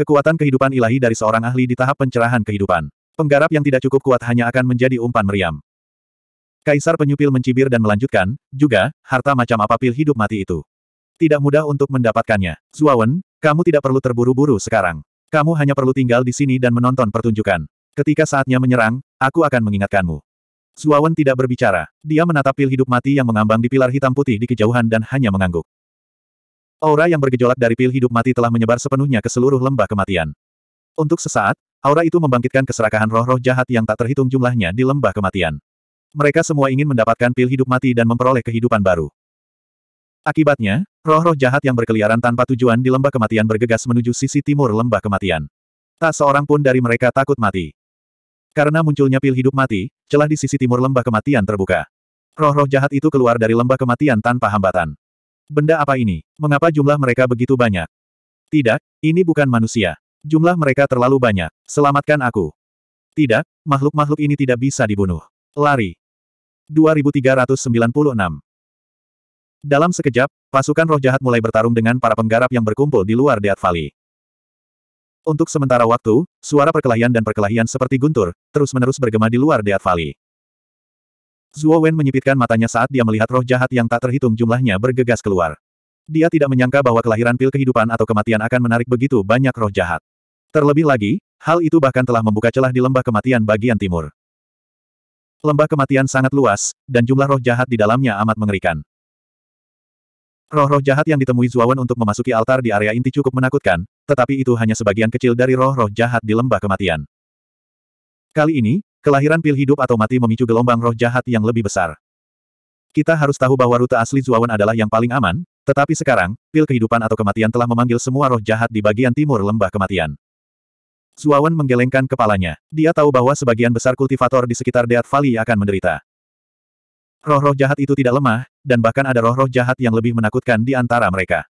Kekuatan kehidupan ilahi dari seorang ahli di tahap pencerahan kehidupan. Penggarap yang tidak cukup kuat hanya akan menjadi umpan meriam. Kaisar penyupil mencibir dan melanjutkan, juga, harta macam apa pil hidup mati itu. Tidak mudah untuk mendapatkannya. Zuawan, kamu tidak perlu terburu-buru sekarang. Kamu hanya perlu tinggal di sini dan menonton pertunjukan. Ketika saatnya menyerang, aku akan mengingatkanmu. Zuawan tidak berbicara. Dia menatap pil hidup mati yang mengambang di pilar hitam putih di kejauhan dan hanya mengangguk. Aura yang bergejolak dari pil hidup mati telah menyebar sepenuhnya ke seluruh lembah kematian. Untuk sesaat, aura itu membangkitkan keserakahan roh-roh jahat yang tak terhitung jumlahnya di lembah kematian mereka semua ingin mendapatkan pil hidup mati dan memperoleh kehidupan baru. Akibatnya, roh-roh jahat yang berkeliaran tanpa tujuan di lembah kematian bergegas menuju sisi timur lembah kematian. Tak seorang pun dari mereka takut mati. Karena munculnya pil hidup mati, celah di sisi timur lembah kematian terbuka. Roh-roh jahat itu keluar dari lembah kematian tanpa hambatan. Benda apa ini? Mengapa jumlah mereka begitu banyak? Tidak, ini bukan manusia. Jumlah mereka terlalu banyak. Selamatkan aku. Tidak, makhluk-makhluk ini tidak bisa dibunuh. Lari. 2396. Dalam sekejap, pasukan roh jahat mulai bertarung dengan para penggarap yang berkumpul di luar Death Valley. Untuk sementara waktu, suara perkelahian dan perkelahian seperti guntur, terus-menerus bergema di luar Death Valley. Zhuo Wen menyipitkan matanya saat dia melihat roh jahat yang tak terhitung jumlahnya bergegas keluar. Dia tidak menyangka bahwa kelahiran pil kehidupan atau kematian akan menarik begitu banyak roh jahat. Terlebih lagi, hal itu bahkan telah membuka celah di lembah kematian bagian timur. Lembah kematian sangat luas, dan jumlah roh jahat di dalamnya amat mengerikan. Roh-roh jahat yang ditemui Zuawan untuk memasuki altar di area inti cukup menakutkan, tetapi itu hanya sebagian kecil dari roh-roh jahat di lembah kematian. Kali ini, kelahiran pil hidup atau mati memicu gelombang roh jahat yang lebih besar. Kita harus tahu bahwa rute asli Zuawan adalah yang paling aman, tetapi sekarang, pil kehidupan atau kematian telah memanggil semua roh jahat di bagian timur lembah kematian. Suawan menggelengkan kepalanya. Dia tahu bahwa sebagian besar kultivator di sekitar Deat Valley akan menderita. Roh-roh jahat itu tidak lemah, dan bahkan ada roh-roh jahat yang lebih menakutkan di antara mereka.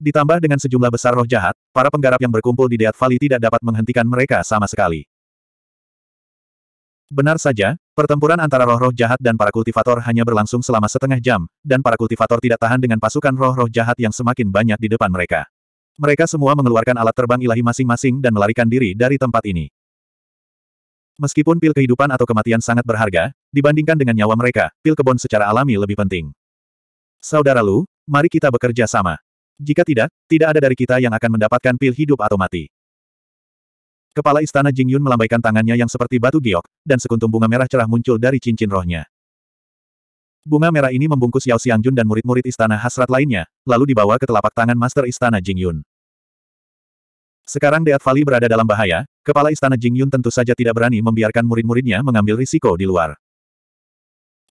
Ditambah dengan sejumlah besar roh jahat, para penggarap yang berkumpul di Deat Valley tidak dapat menghentikan mereka sama sekali. Benar saja, pertempuran antara roh-roh jahat dan para kultivator hanya berlangsung selama setengah jam, dan para kultivator tidak tahan dengan pasukan roh-roh jahat yang semakin banyak di depan mereka. Mereka semua mengeluarkan alat terbang ilahi masing-masing dan melarikan diri dari tempat ini. Meskipun pil kehidupan atau kematian sangat berharga, dibandingkan dengan nyawa mereka, pil kebon secara alami lebih penting. Saudara Lu, mari kita bekerja sama. Jika tidak, tidak ada dari kita yang akan mendapatkan pil hidup atau mati. Kepala istana Jingyun melambaikan tangannya yang seperti batu giok, dan sekuntum bunga merah cerah muncul dari cincin rohnya. Bunga merah ini membungkus Yao Xiangjun dan murid-murid istana hasrat lainnya, lalu dibawa ke telapak tangan master istana Jingyun. Sekarang Deat Fali berada dalam bahaya, kepala istana Jingyun tentu saja tidak berani membiarkan murid-muridnya mengambil risiko di luar.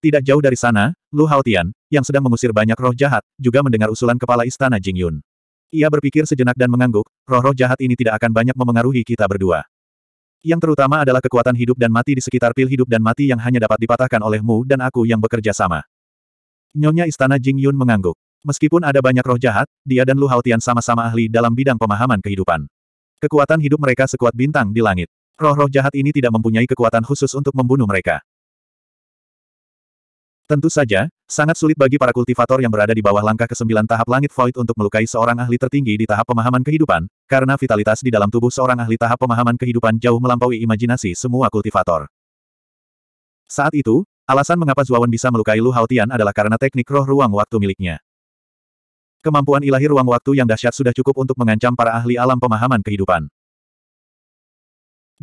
Tidak jauh dari sana, Lu Haotian, yang sedang mengusir banyak roh jahat, juga mendengar usulan kepala istana Jingyun. Ia berpikir sejenak dan mengangguk, roh-roh jahat ini tidak akan banyak memengaruhi kita berdua. Yang terutama adalah kekuatan hidup dan mati di sekitar pil hidup dan mati yang hanya dapat dipatahkan olehmu dan aku yang bekerja sama. Nyonya Istana Jing Yun mengangguk. Meskipun ada banyak roh jahat, dia dan Lu Haotian sama-sama ahli dalam bidang pemahaman kehidupan. Kekuatan hidup mereka sekuat bintang di langit. Roh-roh jahat ini tidak mempunyai kekuatan khusus untuk membunuh mereka. Tentu saja, Sangat sulit bagi para kultivator yang berada di bawah langkah ke-9 tahap langit void untuk melukai seorang ahli tertinggi di tahap pemahaman kehidupan, karena vitalitas di dalam tubuh seorang ahli tahap pemahaman kehidupan jauh melampaui imajinasi semua kultivator. Saat itu, alasan mengapa Zuawan bisa melukai Lu Haotian adalah karena teknik roh ruang waktu miliknya. Kemampuan ilahi ruang waktu yang dahsyat sudah cukup untuk mengancam para ahli alam pemahaman kehidupan.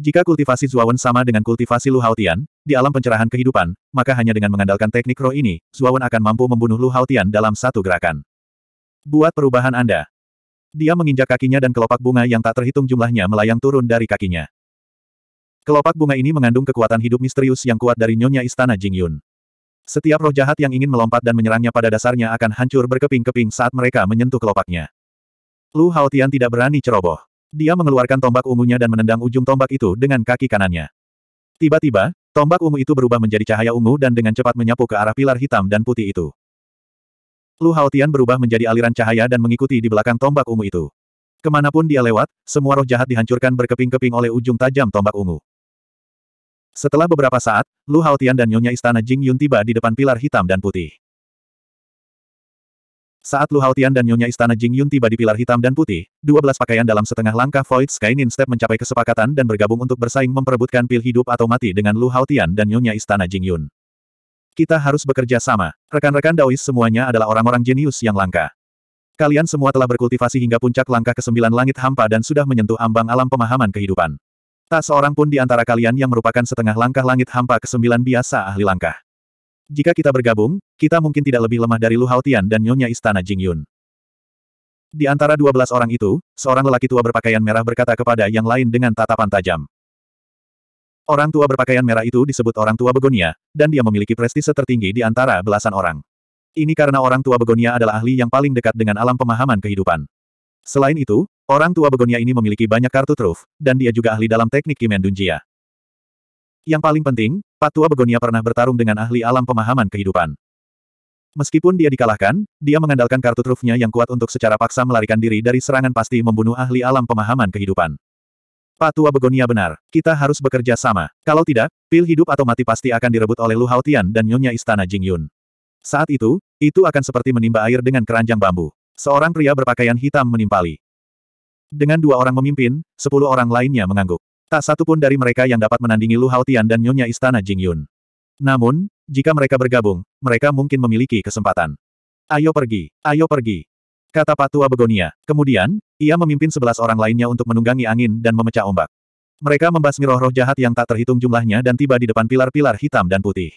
Jika kultivasi Zuawan sama dengan kultivasi Lu Haotian, di alam pencerahan kehidupan, maka hanya dengan mengandalkan teknik roh ini, Zuawan akan mampu membunuh Lu Haotian dalam satu gerakan. Buat perubahan Anda. Dia menginjak kakinya dan kelopak bunga yang tak terhitung jumlahnya melayang turun dari kakinya. Kelopak bunga ini mengandung kekuatan hidup misterius yang kuat dari Nyonya Istana Jingyun. Setiap roh jahat yang ingin melompat dan menyerangnya pada dasarnya akan hancur berkeping-keping saat mereka menyentuh kelopaknya. Lu Haotian tidak berani ceroboh. Dia mengeluarkan tombak ungunya dan menendang ujung tombak itu dengan kaki kanannya. Tiba-tiba, Tombak ungu itu berubah menjadi cahaya ungu dan dengan cepat menyapu ke arah pilar hitam dan putih itu. Lu Haotian berubah menjadi aliran cahaya dan mengikuti di belakang tombak ungu itu. Kemanapun dia lewat, semua roh jahat dihancurkan berkeping-keping oleh ujung tajam tombak ungu. Setelah beberapa saat, Lu Haotian dan Nyonya Istana Jing Yun tiba di depan pilar hitam dan putih. Saat Lu Haotian dan Nyonya Istana Jing Yun tiba di pilar hitam dan putih, 12 pakaian dalam setengah langkah Void Sky Nin Step mencapai kesepakatan dan bergabung untuk bersaing memperebutkan pil hidup atau mati dengan Lu Haotian dan Nyonya Istana Jing Yun. Kita harus bekerja sama. Rekan-rekan Daois semuanya adalah orang-orang jenius yang langka. Kalian semua telah berkultivasi hingga puncak langkah kesembilan langit hampa dan sudah menyentuh ambang alam pemahaman kehidupan. Tak seorang pun di antara kalian yang merupakan setengah langkah langit hampa kesembilan biasa ahli langkah. Jika kita bergabung, kita mungkin tidak lebih lemah dari Lu Haotian dan Nyonya Istana Jingyun. Di antara dua belas orang itu, seorang lelaki tua berpakaian merah berkata kepada yang lain dengan tatapan tajam. Orang tua berpakaian merah itu disebut orang tua begonia, dan dia memiliki prestise tertinggi di antara belasan orang. Ini karena orang tua begonia adalah ahli yang paling dekat dengan alam pemahaman kehidupan. Selain itu, orang tua begonia ini memiliki banyak kartu truf, dan dia juga ahli dalam teknik Kimen Dunjia. Yang paling penting, Patua Begonia pernah bertarung dengan ahli alam pemahaman kehidupan. Meskipun dia dikalahkan, dia mengandalkan kartu trufnya yang kuat untuk secara paksa melarikan diri dari serangan pasti membunuh ahli alam pemahaman kehidupan. Patua Begonia benar, kita harus bekerja sama. Kalau tidak, pil hidup atau mati pasti akan direbut oleh Lu Haotian dan Nyonya Istana Jingyun. Saat itu, itu akan seperti menimba air dengan keranjang bambu. Seorang pria berpakaian hitam menimpali. Dengan dua orang memimpin, sepuluh orang lainnya mengangguk. Tak satu pun dari mereka yang dapat menandingi Lu Haotian dan Nyonya Istana Jingyun. Namun, jika mereka bergabung, mereka mungkin memiliki kesempatan. Ayo pergi, ayo pergi. Kata Patua Begonia. Kemudian, ia memimpin sebelas orang lainnya untuk menunggangi angin dan memecah ombak. Mereka membasmi roh-roh jahat yang tak terhitung jumlahnya dan tiba di depan pilar-pilar hitam dan putih.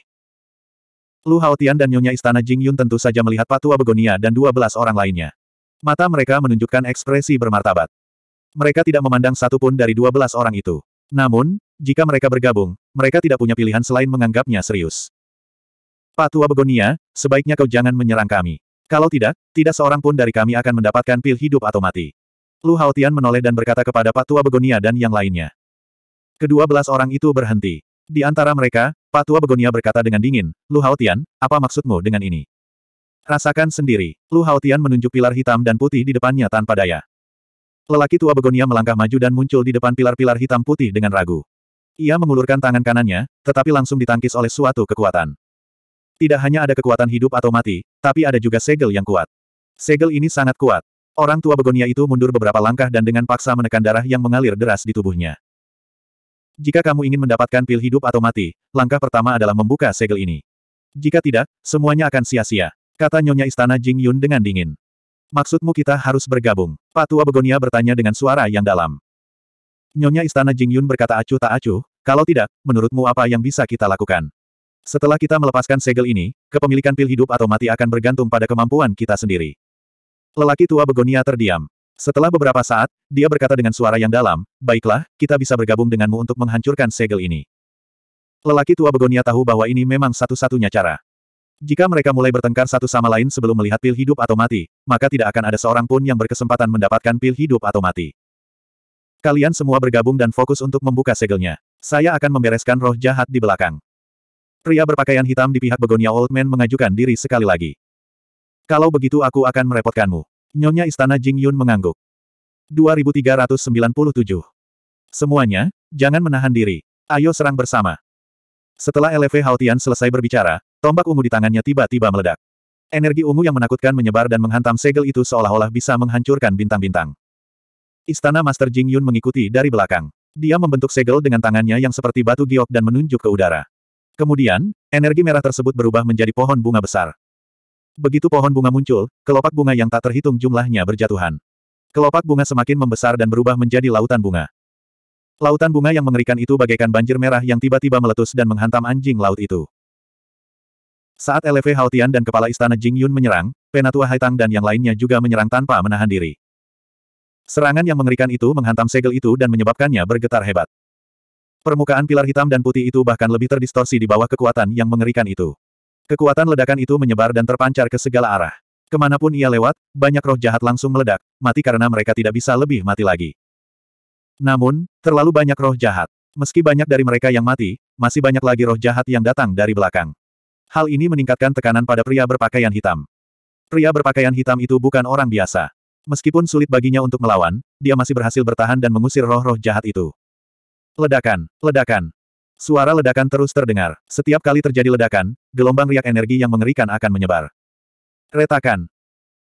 Lu Haotian dan Nyonya Istana Jingyun tentu saja melihat Patua Begonia dan dua belas orang lainnya. Mata mereka menunjukkan ekspresi bermartabat. Mereka tidak memandang satu pun dari dua belas orang itu. Namun, jika mereka bergabung, mereka tidak punya pilihan selain menganggapnya serius. Pak tua Begonia, sebaiknya kau jangan menyerang kami. Kalau tidak, tidak seorang pun dari kami akan mendapatkan pil hidup atau mati. Lu Haotian menoleh dan berkata kepada Pak tua Begonia dan yang lainnya. Kedua belas orang itu berhenti. Di antara mereka, Pak tua Begonia berkata dengan dingin, Lu Haotian, apa maksudmu dengan ini? Rasakan sendiri. Lu Haotian menunjuk pilar hitam dan putih di depannya tanpa daya. Lelaki tua begonia melangkah maju dan muncul di depan pilar-pilar hitam putih dengan ragu. Ia mengulurkan tangan kanannya, tetapi langsung ditangkis oleh suatu kekuatan. Tidak hanya ada kekuatan hidup atau mati, tapi ada juga segel yang kuat. Segel ini sangat kuat. Orang tua begonia itu mundur beberapa langkah dan dengan paksa menekan darah yang mengalir deras di tubuhnya. Jika kamu ingin mendapatkan pil hidup atau mati, langkah pertama adalah membuka segel ini. Jika tidak, semuanya akan sia-sia, kata Nyonya Istana Jing Yun dengan dingin. Maksudmu kita harus bergabung? Pak Tua Begonia bertanya dengan suara yang dalam. Nyonya Istana Jingyun berkata acuh tak acuh, kalau tidak, menurutmu apa yang bisa kita lakukan? Setelah kita melepaskan segel ini, kepemilikan pil hidup atau mati akan bergantung pada kemampuan kita sendiri. Lelaki tua Begonia terdiam. Setelah beberapa saat, dia berkata dengan suara yang dalam, Baiklah, kita bisa bergabung denganmu untuk menghancurkan segel ini. Lelaki tua Begonia tahu bahwa ini memang satu-satunya cara. Jika mereka mulai bertengkar satu sama lain sebelum melihat pil hidup atau mati, maka tidak akan ada seorang pun yang berkesempatan mendapatkan pil hidup atau mati. Kalian semua bergabung dan fokus untuk membuka segelnya. Saya akan membereskan roh jahat di belakang. Pria berpakaian hitam di pihak Begonia Old Man mengajukan diri sekali lagi. Kalau begitu aku akan merepotkanmu. Nyonya Istana Jing Yun mengangguk. 2397. Semuanya, jangan menahan diri. Ayo serang bersama. Setelah LV Hautian selesai berbicara, Tombak ungu di tangannya tiba-tiba meledak. Energi ungu yang menakutkan menyebar dan menghantam segel itu seolah-olah bisa menghancurkan bintang-bintang. Istana Master Jing Yun mengikuti dari belakang. Dia membentuk segel dengan tangannya yang seperti batu giok dan menunjuk ke udara. Kemudian, energi merah tersebut berubah menjadi pohon bunga besar. Begitu pohon bunga muncul, kelopak bunga yang tak terhitung jumlahnya berjatuhan. Kelopak bunga semakin membesar dan berubah menjadi lautan bunga. Lautan bunga yang mengerikan itu bagaikan banjir merah yang tiba-tiba meletus dan menghantam anjing laut itu. Saat LV Haotian dan kepala istana Jing Yun menyerang, Penatua Haitang dan yang lainnya juga menyerang tanpa menahan diri. Serangan yang mengerikan itu menghantam segel itu dan menyebabkannya bergetar hebat. Permukaan pilar hitam dan putih itu bahkan lebih terdistorsi di bawah kekuatan yang mengerikan itu. Kekuatan ledakan itu menyebar dan terpancar ke segala arah. Kemanapun ia lewat, banyak roh jahat langsung meledak, mati karena mereka tidak bisa lebih mati lagi. Namun, terlalu banyak roh jahat. Meski banyak dari mereka yang mati, masih banyak lagi roh jahat yang datang dari belakang. Hal ini meningkatkan tekanan pada pria berpakaian hitam. Pria berpakaian hitam itu bukan orang biasa. Meskipun sulit baginya untuk melawan, dia masih berhasil bertahan dan mengusir roh-roh jahat itu. Ledakan, ledakan. Suara ledakan terus terdengar. Setiap kali terjadi ledakan, gelombang riak energi yang mengerikan akan menyebar. Retakan.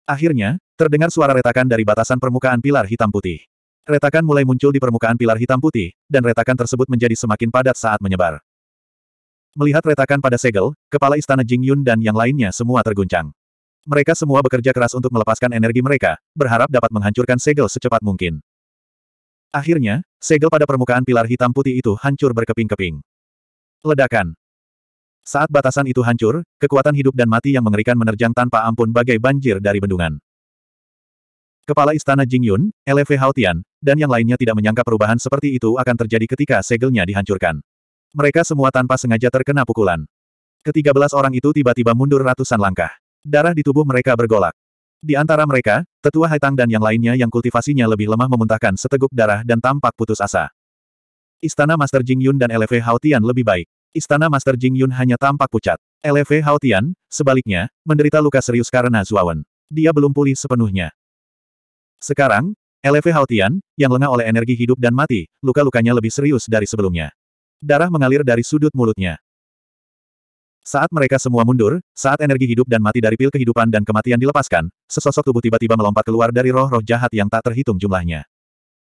Akhirnya, terdengar suara retakan dari batasan permukaan pilar hitam putih. Retakan mulai muncul di permukaan pilar hitam putih, dan retakan tersebut menjadi semakin padat saat menyebar. Melihat retakan pada segel, kepala istana Jingyun dan yang lainnya semua terguncang. Mereka semua bekerja keras untuk melepaskan energi mereka, berharap dapat menghancurkan segel secepat mungkin. Akhirnya, segel pada permukaan pilar hitam putih itu hancur berkeping-keping. Ledakan. Saat batasan itu hancur, kekuatan hidup dan mati yang mengerikan menerjang tanpa ampun bagai banjir dari bendungan. Kepala istana Jingyun, LV Haotian, dan yang lainnya tidak menyangka perubahan seperti itu akan terjadi ketika segelnya dihancurkan. Mereka semua tanpa sengaja terkena pukulan. Ketiga belas orang itu tiba-tiba mundur ratusan langkah. Darah di tubuh mereka bergolak. Di antara mereka, tetua Haitang dan yang lainnya yang kultivasinya lebih lemah memuntahkan seteguk darah dan tampak putus asa. Istana Master Jing Yun dan LV Haotian lebih baik. Istana Master Jing Yun hanya tampak pucat. LV Haotian, sebaliknya, menderita luka serius karena Zuawan. Dia belum pulih sepenuhnya. Sekarang, LV Haotian, yang lengah oleh energi hidup dan mati, luka-lukanya lebih serius dari sebelumnya. Darah mengalir dari sudut mulutnya. Saat mereka semua mundur, saat energi hidup dan mati dari pil kehidupan dan kematian dilepaskan, sesosok tubuh tiba-tiba melompat keluar dari roh-roh jahat yang tak terhitung jumlahnya.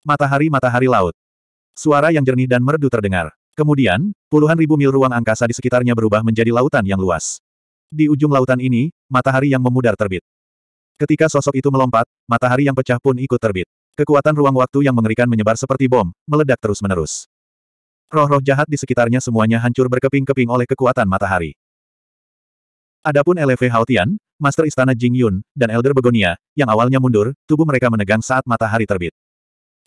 Matahari-matahari laut. Suara yang jernih dan merdu terdengar. Kemudian, puluhan ribu mil ruang angkasa di sekitarnya berubah menjadi lautan yang luas. Di ujung lautan ini, matahari yang memudar terbit. Ketika sosok itu melompat, matahari yang pecah pun ikut terbit. Kekuatan ruang waktu yang mengerikan menyebar seperti bom, meledak terus-menerus. Roh-roh jahat di sekitarnya semuanya hancur berkeping-keping oleh kekuatan matahari. Adapun LV Haotian, Master Istana Jing Yun, dan Elder Begonia, yang awalnya mundur, tubuh mereka menegang saat matahari terbit.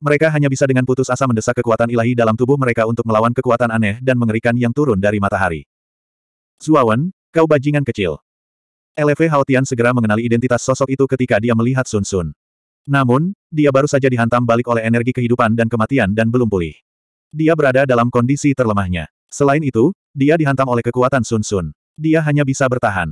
Mereka hanya bisa dengan putus asa mendesak kekuatan ilahi dalam tubuh mereka untuk melawan kekuatan aneh dan mengerikan yang turun dari matahari. Zuawan, kau bajingan kecil. LV Haotian segera mengenali identitas sosok itu ketika dia melihat Sun Sun. Namun, dia baru saja dihantam balik oleh energi kehidupan dan kematian dan belum pulih. Dia berada dalam kondisi terlemahnya. Selain itu, dia dihantam oleh kekuatan Sun Sun. Dia hanya bisa bertahan.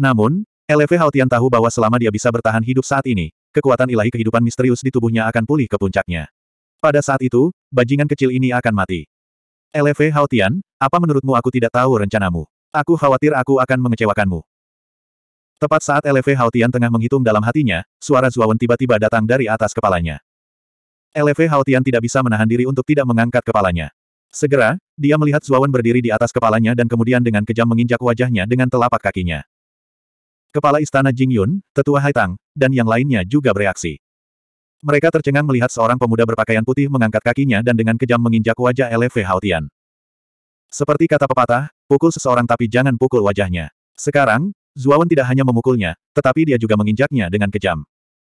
Namun, LV Haotian tahu bahwa selama dia bisa bertahan hidup saat ini, kekuatan ilahi kehidupan misterius di tubuhnya akan pulih ke puncaknya. Pada saat itu, bajingan kecil ini akan mati. LV Haotian, apa menurutmu aku tidak tahu rencanamu? Aku khawatir aku akan mengecewakanmu. Tepat saat LV Haotian tengah menghitung dalam hatinya, suara Zuawan tiba-tiba datang dari atas kepalanya. LV Haotian tidak bisa menahan diri untuk tidak mengangkat kepalanya. Segera, dia melihat Zuawan berdiri di atas kepalanya dan kemudian dengan kejam menginjak wajahnya dengan telapak kakinya. Kepala Istana Jingyun, Tetua Haitang, dan yang lainnya juga bereaksi. Mereka tercengang melihat seorang pemuda berpakaian putih mengangkat kakinya dan dengan kejam menginjak wajah LV Haotian. Seperti kata pepatah, pukul seseorang tapi jangan pukul wajahnya. Sekarang, Zuawan tidak hanya memukulnya, tetapi dia juga menginjaknya dengan kejam.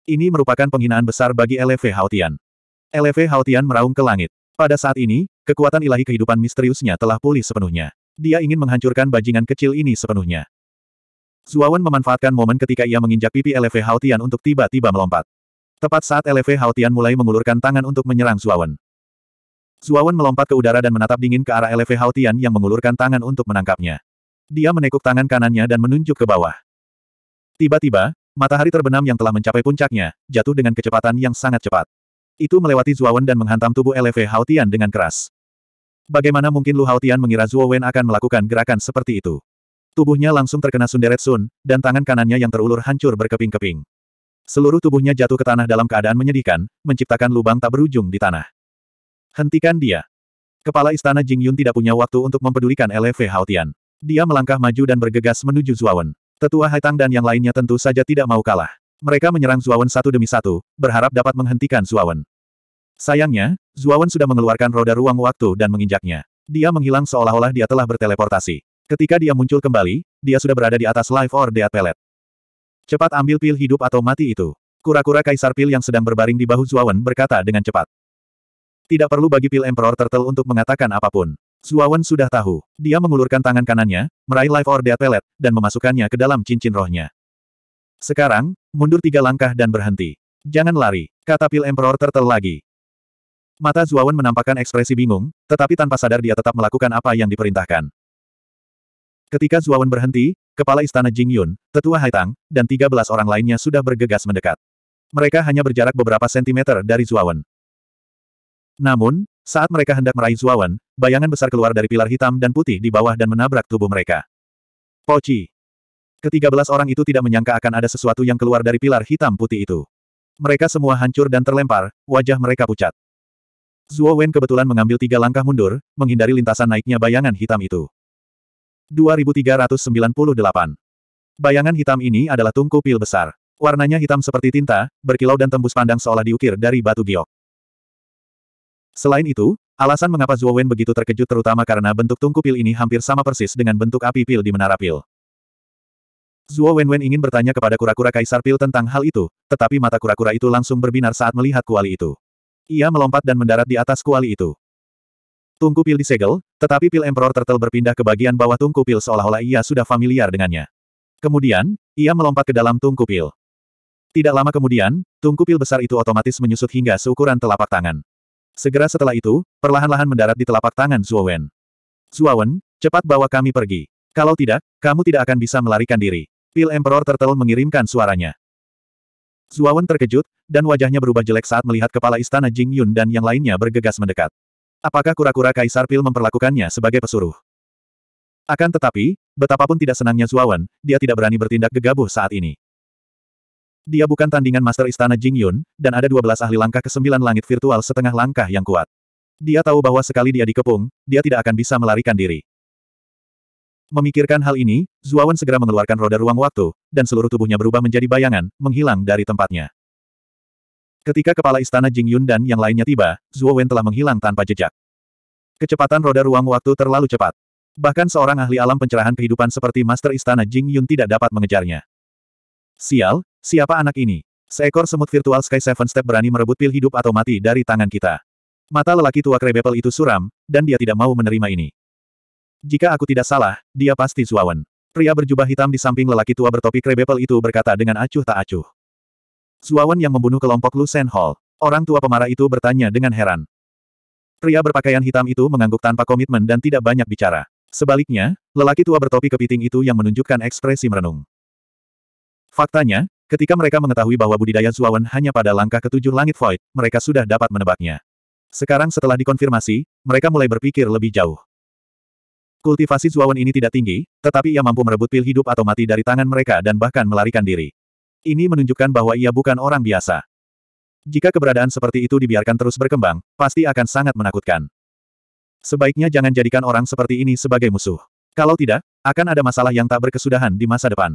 Ini merupakan penghinaan besar bagi LV Haotian. LV Haotian meraung ke langit. Pada saat ini, kekuatan ilahi kehidupan misteriusnya telah pulih sepenuhnya. Dia ingin menghancurkan bajingan kecil ini sepenuhnya. Zuawan memanfaatkan momen ketika ia menginjak pipi LV Haotian untuk tiba-tiba melompat. Tepat saat LV Haotian mulai mengulurkan tangan untuk menyerang Zuawan. Zuawan melompat ke udara dan menatap dingin ke arah LV Haotian yang mengulurkan tangan untuk menangkapnya. Dia menekuk tangan kanannya dan menunjuk ke bawah. Tiba-tiba, matahari terbenam yang telah mencapai puncaknya, jatuh dengan kecepatan yang sangat cepat. Itu melewati Wen dan menghantam tubuh LV Haotian dengan keras. Bagaimana mungkin Lu Haotian mengira Zuowen akan melakukan gerakan seperti itu? Tubuhnya langsung terkena Sunderet Sun, dan tangan kanannya yang terulur hancur berkeping-keping. Seluruh tubuhnya jatuh ke tanah dalam keadaan menyedihkan, menciptakan lubang tak berujung di tanah. Hentikan dia. Kepala Istana Jing Yun tidak punya waktu untuk mempedulikan LV Haotian. Dia melangkah maju dan bergegas menuju Zuawan. Tetua Haitang dan yang lainnya tentu saja tidak mau kalah. Mereka menyerang Zuawan satu demi satu, berharap dapat menghentikan Zuawan. Sayangnya, Zuawan sudah mengeluarkan roda ruang waktu dan menginjaknya. Dia menghilang seolah-olah dia telah berteleportasi. Ketika dia muncul kembali, dia sudah berada di atas life or death pellet. Cepat ambil pil hidup atau mati itu. Kura-kura kaisar pil yang sedang berbaring di bahu Zuawan berkata dengan cepat. Tidak perlu bagi pil Emperor Turtle untuk mengatakan apapun. Zuawan sudah tahu. Dia mengulurkan tangan kanannya, meraih life or death pellet, dan memasukkannya ke dalam cincin rohnya. Sekarang, mundur tiga langkah dan berhenti. Jangan lari, kata Pil Emperor Turtle lagi. Mata Zuawan menampakkan ekspresi bingung, tetapi tanpa sadar dia tetap melakukan apa yang diperintahkan. Ketika Zuawan berhenti, kepala istana Jing Yun, tetua Haitang, dan tiga belas orang lainnya sudah bergegas mendekat. Mereka hanya berjarak beberapa sentimeter dari Zuawan. Namun, saat mereka hendak meraih Zuawan, bayangan besar keluar dari pilar hitam dan putih di bawah dan menabrak tubuh mereka. Poci! Ketiga belas orang itu tidak menyangka akan ada sesuatu yang keluar dari pilar hitam putih itu. Mereka semua hancur dan terlempar, wajah mereka pucat. Zhuo Wen kebetulan mengambil tiga langkah mundur, menghindari lintasan naiknya bayangan hitam itu. 2398 Bayangan hitam ini adalah tungku pil besar. Warnanya hitam seperti tinta, berkilau dan tembus pandang seolah diukir dari batu giok. Selain itu, alasan mengapa Zhuo Wen begitu terkejut terutama karena bentuk tungku pil ini hampir sama persis dengan bentuk api pil di menara pil. Zuo Wenwen ingin bertanya kepada kura-kura Kaisar Pil tentang hal itu, tetapi mata kura-kura itu langsung berbinar saat melihat kuali itu. Ia melompat dan mendarat di atas kuali itu. Tungku pil disegel, tetapi pil Emperor Turtle berpindah ke bagian bawah tungku pil seolah-olah ia sudah familiar dengannya. Kemudian, ia melompat ke dalam tungku pil. Tidak lama kemudian, tungku pil besar itu otomatis menyusut hingga seukuran telapak tangan. Segera setelah itu, perlahan-lahan mendarat di telapak tangan Wen. Zuo Wen, cepat bawa kami pergi. Kalau tidak, kamu tidak akan bisa melarikan diri. Pil Emperor Turtle mengirimkan suaranya. Zuawan terkejut, dan wajahnya berubah jelek saat melihat kepala istana Jing Yun dan yang lainnya bergegas mendekat. Apakah kura-kura Kaisar Pil memperlakukannya sebagai pesuruh? Akan tetapi, betapapun tidak senangnya Zuawan, dia tidak berani bertindak gegabah saat ini. Dia bukan tandingan Master Istana Jing Yun, dan ada 12 ahli langkah ke sembilan langit virtual setengah langkah yang kuat. Dia tahu bahwa sekali dia dikepung, dia tidak akan bisa melarikan diri. Memikirkan hal ini, Zuawan segera mengeluarkan roda ruang waktu, dan seluruh tubuhnya berubah menjadi bayangan, menghilang dari tempatnya. Ketika kepala istana Jing Yun dan yang lainnya tiba, Zuawan telah menghilang tanpa jejak. Kecepatan roda ruang waktu terlalu cepat. Bahkan seorang ahli alam pencerahan kehidupan seperti Master Istana Jing Yun tidak dapat mengejarnya. Sial, siapa anak ini? Seekor semut virtual Sky Seven Step berani merebut pil hidup atau mati dari tangan kita. Mata lelaki tua Krebepel itu suram, dan dia tidak mau menerima ini. Jika aku tidak salah, dia pasti Zuawan. Pria berjubah hitam di samping lelaki tua bertopi krebepel itu berkata dengan acuh tak acuh. Zuawan yang membunuh kelompok Lu Sen Hall. Orang tua pemarah itu bertanya dengan heran. Pria berpakaian hitam itu mengangguk tanpa komitmen dan tidak banyak bicara. Sebaliknya, lelaki tua bertopi kepiting itu yang menunjukkan ekspresi merenung. Faktanya, ketika mereka mengetahui bahwa budidaya Zuawan hanya pada langkah ketujuh langit void, mereka sudah dapat menebaknya. Sekarang setelah dikonfirmasi, mereka mulai berpikir lebih jauh. Kultivasi Zuawan ini tidak tinggi, tetapi ia mampu merebut pil hidup atau mati dari tangan mereka dan bahkan melarikan diri. Ini menunjukkan bahwa ia bukan orang biasa. Jika keberadaan seperti itu dibiarkan terus berkembang, pasti akan sangat menakutkan. Sebaiknya jangan jadikan orang seperti ini sebagai musuh. Kalau tidak, akan ada masalah yang tak berkesudahan di masa depan.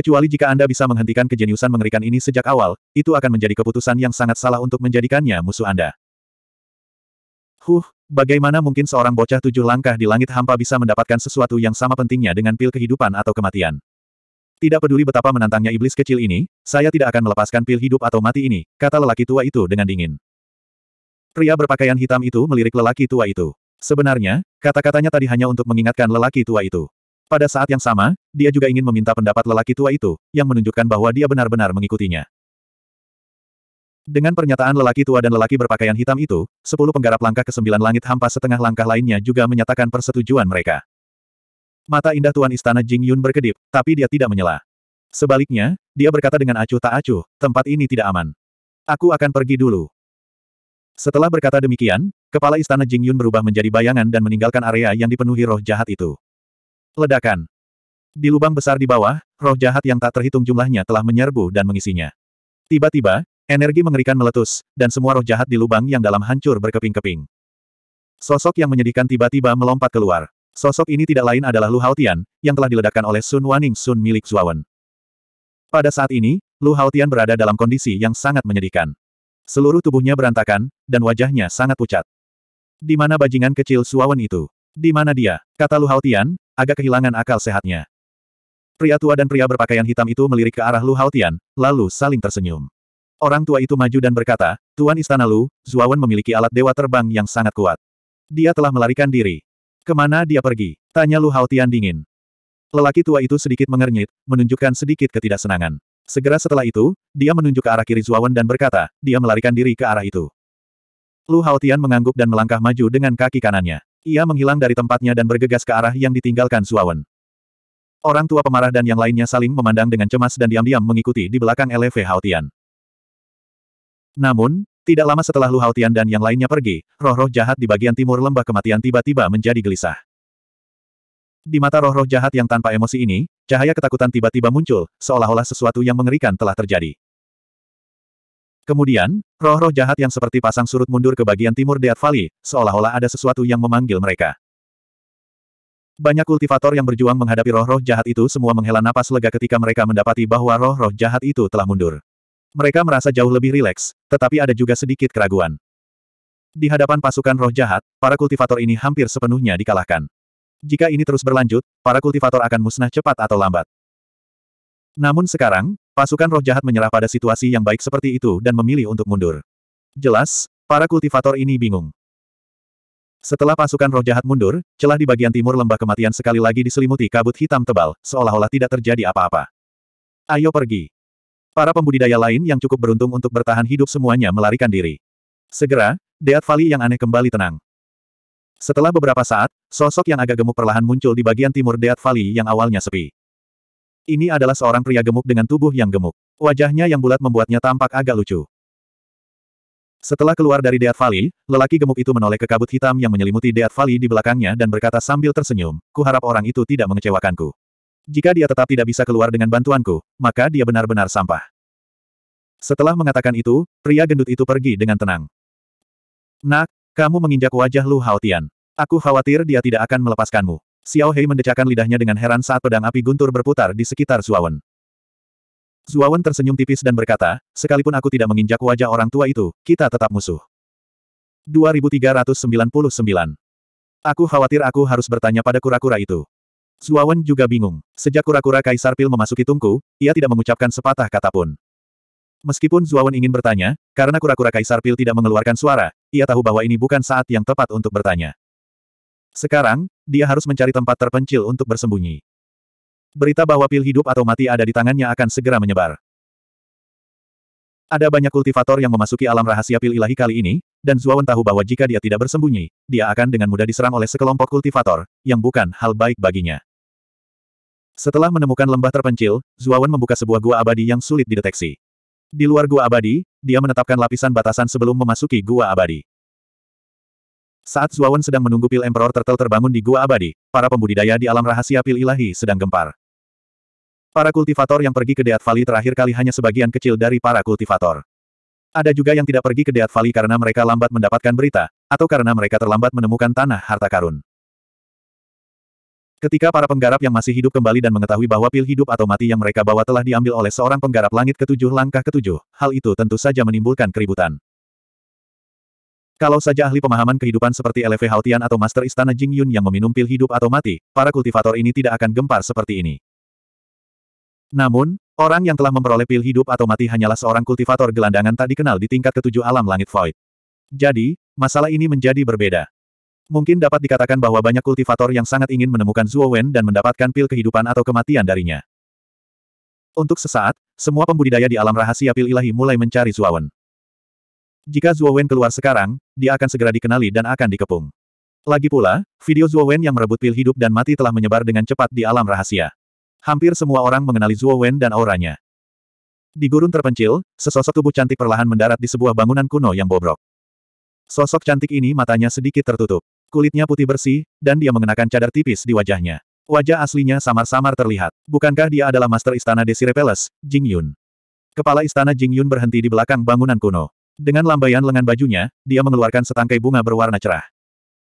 Kecuali jika Anda bisa menghentikan kejeniusan mengerikan ini sejak awal, itu akan menjadi keputusan yang sangat salah untuk menjadikannya musuh Anda. Huh, bagaimana mungkin seorang bocah tujuh langkah di langit hampa bisa mendapatkan sesuatu yang sama pentingnya dengan pil kehidupan atau kematian? Tidak peduli betapa menantangnya iblis kecil ini, saya tidak akan melepaskan pil hidup atau mati ini, kata lelaki tua itu dengan dingin. Pria berpakaian hitam itu melirik lelaki tua itu. Sebenarnya, kata-katanya tadi hanya untuk mengingatkan lelaki tua itu. Pada saat yang sama, dia juga ingin meminta pendapat lelaki tua itu, yang menunjukkan bahwa dia benar-benar mengikutinya. Dengan pernyataan lelaki tua dan lelaki berpakaian hitam itu, sepuluh penggarap langkah ke sembilan langit hampa setengah langkah lainnya juga menyatakan persetujuan mereka. Mata indah Tuan Istana Jing Yun berkedip, tapi dia tidak menyela. Sebaliknya, dia berkata dengan acuh tak acuh, tempat ini tidak aman. Aku akan pergi dulu. Setelah berkata demikian, kepala istana Jing Yun berubah menjadi bayangan dan meninggalkan area yang dipenuhi roh jahat itu. Ledakan. Di lubang besar di bawah, roh jahat yang tak terhitung jumlahnya telah menyerbu dan mengisinya. Tiba-tiba, Energi mengerikan meletus, dan semua roh jahat di lubang yang dalam hancur berkeping-keping. Sosok yang menyedihkan tiba-tiba melompat keluar. Sosok ini tidak lain adalah Lu Haotian, yang telah diledakkan oleh Sun Waning Sun milik Zuawan. Pada saat ini, Lu Haotian berada dalam kondisi yang sangat menyedihkan. Seluruh tubuhnya berantakan, dan wajahnya sangat pucat. Di mana bajingan kecil Suawan itu? Di mana dia? Kata Lu Haotian, agak kehilangan akal sehatnya. Pria tua dan pria berpakaian hitam itu melirik ke arah Lu Haotian, lalu saling tersenyum. Orang tua itu maju dan berkata, Tuan Istana Lu, Zuawan memiliki alat dewa terbang yang sangat kuat. Dia telah melarikan diri. Kemana dia pergi? Tanya Lu Haotian dingin. Lelaki tua itu sedikit mengernyit, menunjukkan sedikit ketidaksenangan. Segera setelah itu, dia menunjuk ke arah kiri Zuawan dan berkata, dia melarikan diri ke arah itu. Lu Haotian mengangguk dan melangkah maju dengan kaki kanannya. Ia menghilang dari tempatnya dan bergegas ke arah yang ditinggalkan Zuawan. Orang tua pemarah dan yang lainnya saling memandang dengan cemas dan diam-diam mengikuti di belakang LV Haotian. Namun, tidak lama setelah Lu Haotian dan yang lainnya pergi, roh-roh jahat di bagian timur lembah kematian tiba-tiba menjadi gelisah. Di mata roh-roh jahat yang tanpa emosi ini, cahaya ketakutan tiba-tiba muncul, seolah-olah sesuatu yang mengerikan telah terjadi. Kemudian, roh-roh jahat yang seperti pasang surut mundur ke bagian timur Deat Valley, seolah-olah ada sesuatu yang memanggil mereka. Banyak kultivator yang berjuang menghadapi roh-roh jahat itu semua menghela napas lega ketika mereka mendapati bahwa roh-roh jahat itu telah mundur. Mereka merasa jauh lebih rileks, tetapi ada juga sedikit keraguan. Di hadapan pasukan roh jahat, para kultivator ini hampir sepenuhnya dikalahkan. Jika ini terus berlanjut, para kultivator akan musnah cepat atau lambat. Namun sekarang, pasukan roh jahat menyerah pada situasi yang baik seperti itu dan memilih untuk mundur. Jelas, para kultivator ini bingung. Setelah pasukan roh jahat mundur, celah di bagian timur lembah kematian sekali lagi diselimuti kabut hitam tebal, seolah-olah tidak terjadi apa-apa. Ayo pergi. Para pembudidaya lain yang cukup beruntung untuk bertahan hidup semuanya melarikan diri. Segera, Deat Valley yang aneh kembali tenang. Setelah beberapa saat, sosok yang agak gemuk perlahan muncul di bagian timur Deat Valley yang awalnya sepi. Ini adalah seorang pria gemuk dengan tubuh yang gemuk. Wajahnya yang bulat membuatnya tampak agak lucu. Setelah keluar dari Deat Valley, lelaki gemuk itu menoleh ke kabut hitam yang menyelimuti Deat Valley di belakangnya dan berkata sambil tersenyum, kuharap orang itu tidak mengecewakanku. Jika dia tetap tidak bisa keluar dengan bantuanku, maka dia benar-benar sampah. Setelah mengatakan itu, pria gendut itu pergi dengan tenang. Nak, kamu menginjak wajah Lu Haotian. Aku khawatir dia tidak akan melepaskanmu. Xiao Hei mendecakkan lidahnya dengan heran saat pedang api guntur berputar di sekitar Zuawan. Zuawan tersenyum tipis dan berkata, sekalipun aku tidak menginjak wajah orang tua itu, kita tetap musuh. 2399. Aku khawatir aku harus bertanya pada kura-kura itu. Zuawan juga bingung. Sejak kura-kura Kaisar Pil memasuki tungku, ia tidak mengucapkan sepatah kata pun. Meskipun Zuawan ingin bertanya, karena kura-kura Kaisar Pil tidak mengeluarkan suara, ia tahu bahwa ini bukan saat yang tepat untuk bertanya. Sekarang, dia harus mencari tempat terpencil untuk bersembunyi. Berita bahwa pil hidup atau mati ada di tangannya akan segera menyebar. Ada banyak kultivator yang memasuki alam rahasia pil ilahi kali ini, dan Zuawan tahu bahwa jika dia tidak bersembunyi, dia akan dengan mudah diserang oleh sekelompok kultivator, yang bukan hal baik baginya. Setelah menemukan lembah terpencil, Zuawan membuka sebuah gua abadi yang sulit dideteksi. Di luar gua abadi, dia menetapkan lapisan batasan sebelum memasuki gua abadi. Saat Zuawan sedang menunggu pil Emperor tertel terbangun di gua abadi, para pembudidaya di alam rahasia pil ilahi sedang gempar. Para kultivator yang pergi ke Deat Valley terakhir kali hanya sebagian kecil dari para kultivator. Ada juga yang tidak pergi ke Deat Valley karena mereka lambat mendapatkan berita, atau karena mereka terlambat menemukan tanah harta karun. Ketika para penggarap yang masih hidup kembali dan mengetahui bahwa pil hidup atau mati yang mereka bawa telah diambil oleh seorang penggarap langit ketujuh langkah ketujuh, hal itu tentu saja menimbulkan keributan. Kalau saja ahli pemahaman kehidupan seperti LV Haotian atau Master Istana Jing Yun yang meminum pil hidup atau mati, para kultivator ini tidak akan gempar seperti ini. Namun, orang yang telah memperoleh pil hidup atau mati hanyalah seorang kultivator gelandangan tak dikenal di tingkat ketujuh alam langit void. Jadi, masalah ini menjadi berbeda. Mungkin dapat dikatakan bahwa banyak kultivator yang sangat ingin menemukan Zuo Wen dan mendapatkan pil kehidupan atau kematian darinya. Untuk sesaat, semua pembudidaya di alam rahasia pil ilahi mulai mencari Zuo Wen. Jika Zuo Wen keluar sekarang, dia akan segera dikenali dan akan dikepung. Lagi pula, video Zuo Wen yang merebut pil hidup dan mati telah menyebar dengan cepat di alam rahasia. Hampir semua orang mengenali Zuo Wen dan auranya. Di gurun terpencil, sesosok tubuh cantik perlahan mendarat di sebuah bangunan kuno yang bobrok. Sosok cantik ini matanya sedikit tertutup. Kulitnya putih bersih, dan dia mengenakan cadar tipis di wajahnya. Wajah aslinya samar-samar terlihat. Bukankah dia adalah Master Istana Desire Palace, Jing Yun? Kepala Istana Jing Yun berhenti di belakang bangunan kuno. Dengan lambaian lengan bajunya, dia mengeluarkan setangkai bunga berwarna cerah.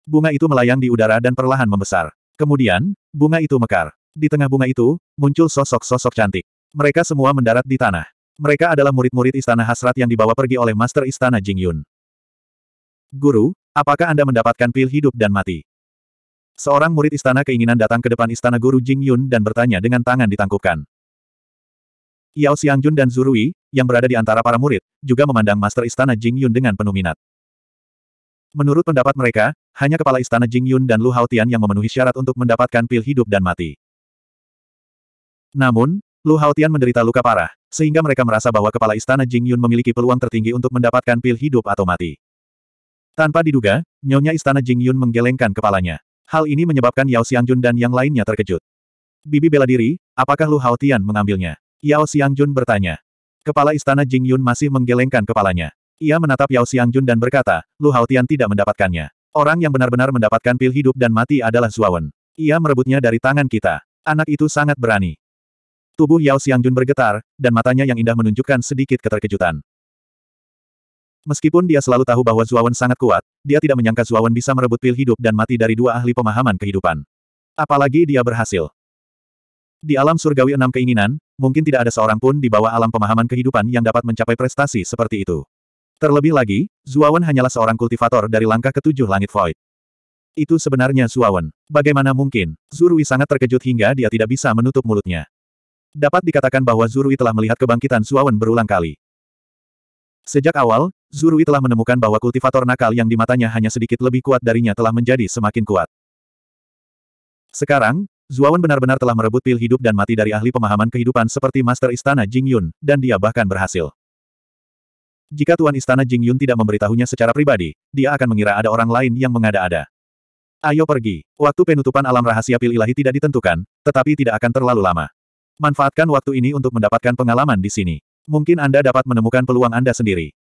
Bunga itu melayang di udara dan perlahan membesar. Kemudian, bunga itu mekar. Di tengah bunga itu, muncul sosok-sosok cantik. Mereka semua mendarat di tanah. Mereka adalah murid-murid istana hasrat yang dibawa pergi oleh Master Istana Jing Yun. Guru, Apakah Anda mendapatkan pil hidup dan mati? Seorang murid istana keinginan datang ke depan istana guru Jing Yun dan bertanya dengan tangan ditangkupkan. Yao Xiangjun dan Zurui, yang berada di antara para murid, juga memandang master istana Jing Yun dengan penuh minat. Menurut pendapat mereka, hanya kepala istana Jing Yun dan Lu Haotian yang memenuhi syarat untuk mendapatkan pil hidup dan mati. Namun, Lu Haotian menderita luka parah, sehingga mereka merasa bahwa kepala istana Jing Yun memiliki peluang tertinggi untuk mendapatkan pil hidup atau mati. Tanpa diduga, nyonya istana Jing Yun menggelengkan kepalanya. Hal ini menyebabkan Yao Xiangjun dan yang lainnya terkejut. Bibi bela diri, apakah Lu Hao Tian mengambilnya? Yao Xiangjun bertanya. Kepala istana Jing Yun masih menggelengkan kepalanya. Ia menatap Yao Xiangjun dan berkata, Lu Hao Tian tidak mendapatkannya. Orang yang benar-benar mendapatkan pil hidup dan mati adalah Zuawan. Ia merebutnya dari tangan kita. Anak itu sangat berani. Tubuh Yao Xiangjun bergetar, dan matanya yang indah menunjukkan sedikit keterkejutan. Meskipun dia selalu tahu bahwa Zuawan sangat kuat, dia tidak menyangka Zuawan bisa merebut pil hidup dan mati dari dua ahli pemahaman kehidupan. Apalagi dia berhasil. Di alam surgawi enam keinginan, mungkin tidak ada seorang pun di bawah alam pemahaman kehidupan yang dapat mencapai prestasi seperti itu. Terlebih lagi, Zuawan hanyalah seorang kultivator dari langkah ketujuh langit void. Itu sebenarnya Zuawan. Bagaimana mungkin? Zurui sangat terkejut hingga dia tidak bisa menutup mulutnya. Dapat dikatakan bahwa Zurui telah melihat kebangkitan Zuawan berulang kali. Sejak awal, Zurui telah menemukan bahwa kultivator nakal yang di matanya hanya sedikit lebih kuat darinya telah menjadi semakin kuat. Sekarang, Zuawan benar-benar telah merebut pil hidup dan mati dari ahli pemahaman kehidupan seperti Master Istana Jing Yun, dan dia bahkan berhasil. Jika Tuan Istana Jing Yun tidak memberitahunya secara pribadi, dia akan mengira ada orang lain yang mengada-ada. Ayo pergi. Waktu penutupan alam rahasia pil ilahi tidak ditentukan, tetapi tidak akan terlalu lama. Manfaatkan waktu ini untuk mendapatkan pengalaman di sini. Mungkin Anda dapat menemukan peluang Anda sendiri.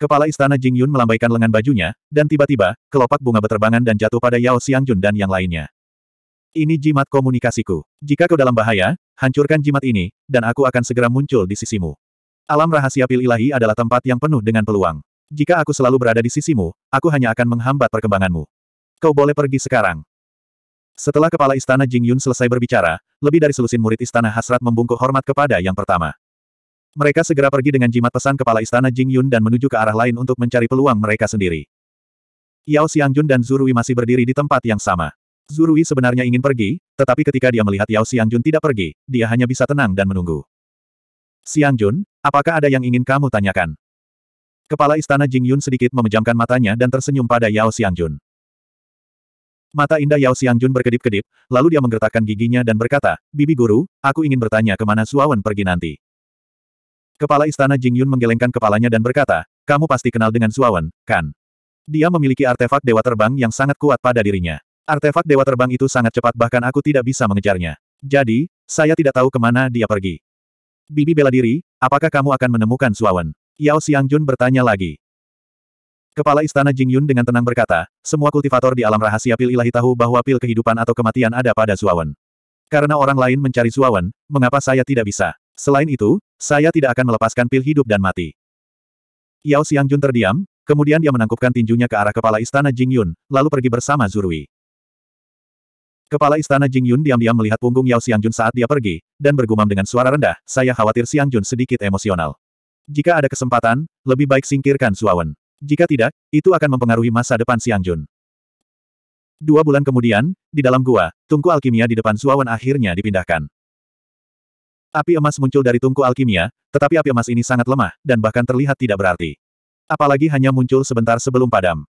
Kepala Istana Jingyun melambaikan lengan bajunya, dan tiba-tiba, kelopak bunga berterbangan dan jatuh pada Yao Xiangjun dan yang lainnya. Ini jimat komunikasiku. Jika kau dalam bahaya, hancurkan jimat ini, dan aku akan segera muncul di sisimu. Alam rahasia pil ilahi adalah tempat yang penuh dengan peluang. Jika aku selalu berada di sisimu, aku hanya akan menghambat perkembanganmu. Kau boleh pergi sekarang. Setelah kepala istana Jingyun selesai berbicara, lebih dari selusin murid istana hasrat membungkuk hormat kepada yang pertama. Mereka segera pergi dengan jimat pesan kepala istana Jing Yun dan menuju ke arah lain untuk mencari peluang mereka sendiri. Yao Xiangjun dan Zurui masih berdiri di tempat yang sama. Zurui sebenarnya ingin pergi, tetapi ketika dia melihat Yao Xiangjun tidak pergi, dia hanya bisa tenang dan menunggu. Xiangjun, apakah ada yang ingin kamu tanyakan? Kepala istana Jing Yun sedikit memejamkan matanya dan tersenyum pada Yao Xiangjun. Mata indah Yao Xiangjun berkedip-kedip, lalu dia menggertakkan giginya dan berkata, Bibi Guru, aku ingin bertanya kemana Suawan pergi nanti. Kepala Istana Jingyun menggelengkan kepalanya dan berkata, kamu pasti kenal dengan Zuawan, kan? Dia memiliki artefak Dewa Terbang yang sangat kuat pada dirinya. Artefak Dewa Terbang itu sangat cepat bahkan aku tidak bisa mengejarnya. Jadi, saya tidak tahu kemana dia pergi. Bibi bela diri, apakah kamu akan menemukan Zuawan? Yao Xiangjun bertanya lagi. Kepala Istana Jingyun dengan tenang berkata, semua kultivator di alam rahasia pil ilahi tahu bahwa pil kehidupan atau kematian ada pada Zuawan. Karena orang lain mencari Zuawan, mengapa saya tidak bisa? Selain itu, saya tidak akan melepaskan pil hidup dan mati. Yao Xiangjun terdiam, kemudian dia menangkupkan tinjunya ke arah kepala istana Jingyun, lalu pergi bersama Zurui. Kepala istana Jingyun diam-diam melihat punggung Yao Xiangjun saat dia pergi, dan bergumam dengan suara rendah, saya khawatir Xiangjun sedikit emosional. Jika ada kesempatan, lebih baik singkirkan Suawen. Jika tidak, itu akan mempengaruhi masa depan Xiangjun. Dua bulan kemudian, di dalam gua, tungku alkimia di depan Suawen akhirnya dipindahkan. Api emas muncul dari tungku alkimia, tetapi api emas ini sangat lemah, dan bahkan terlihat tidak berarti. Apalagi hanya muncul sebentar sebelum padam.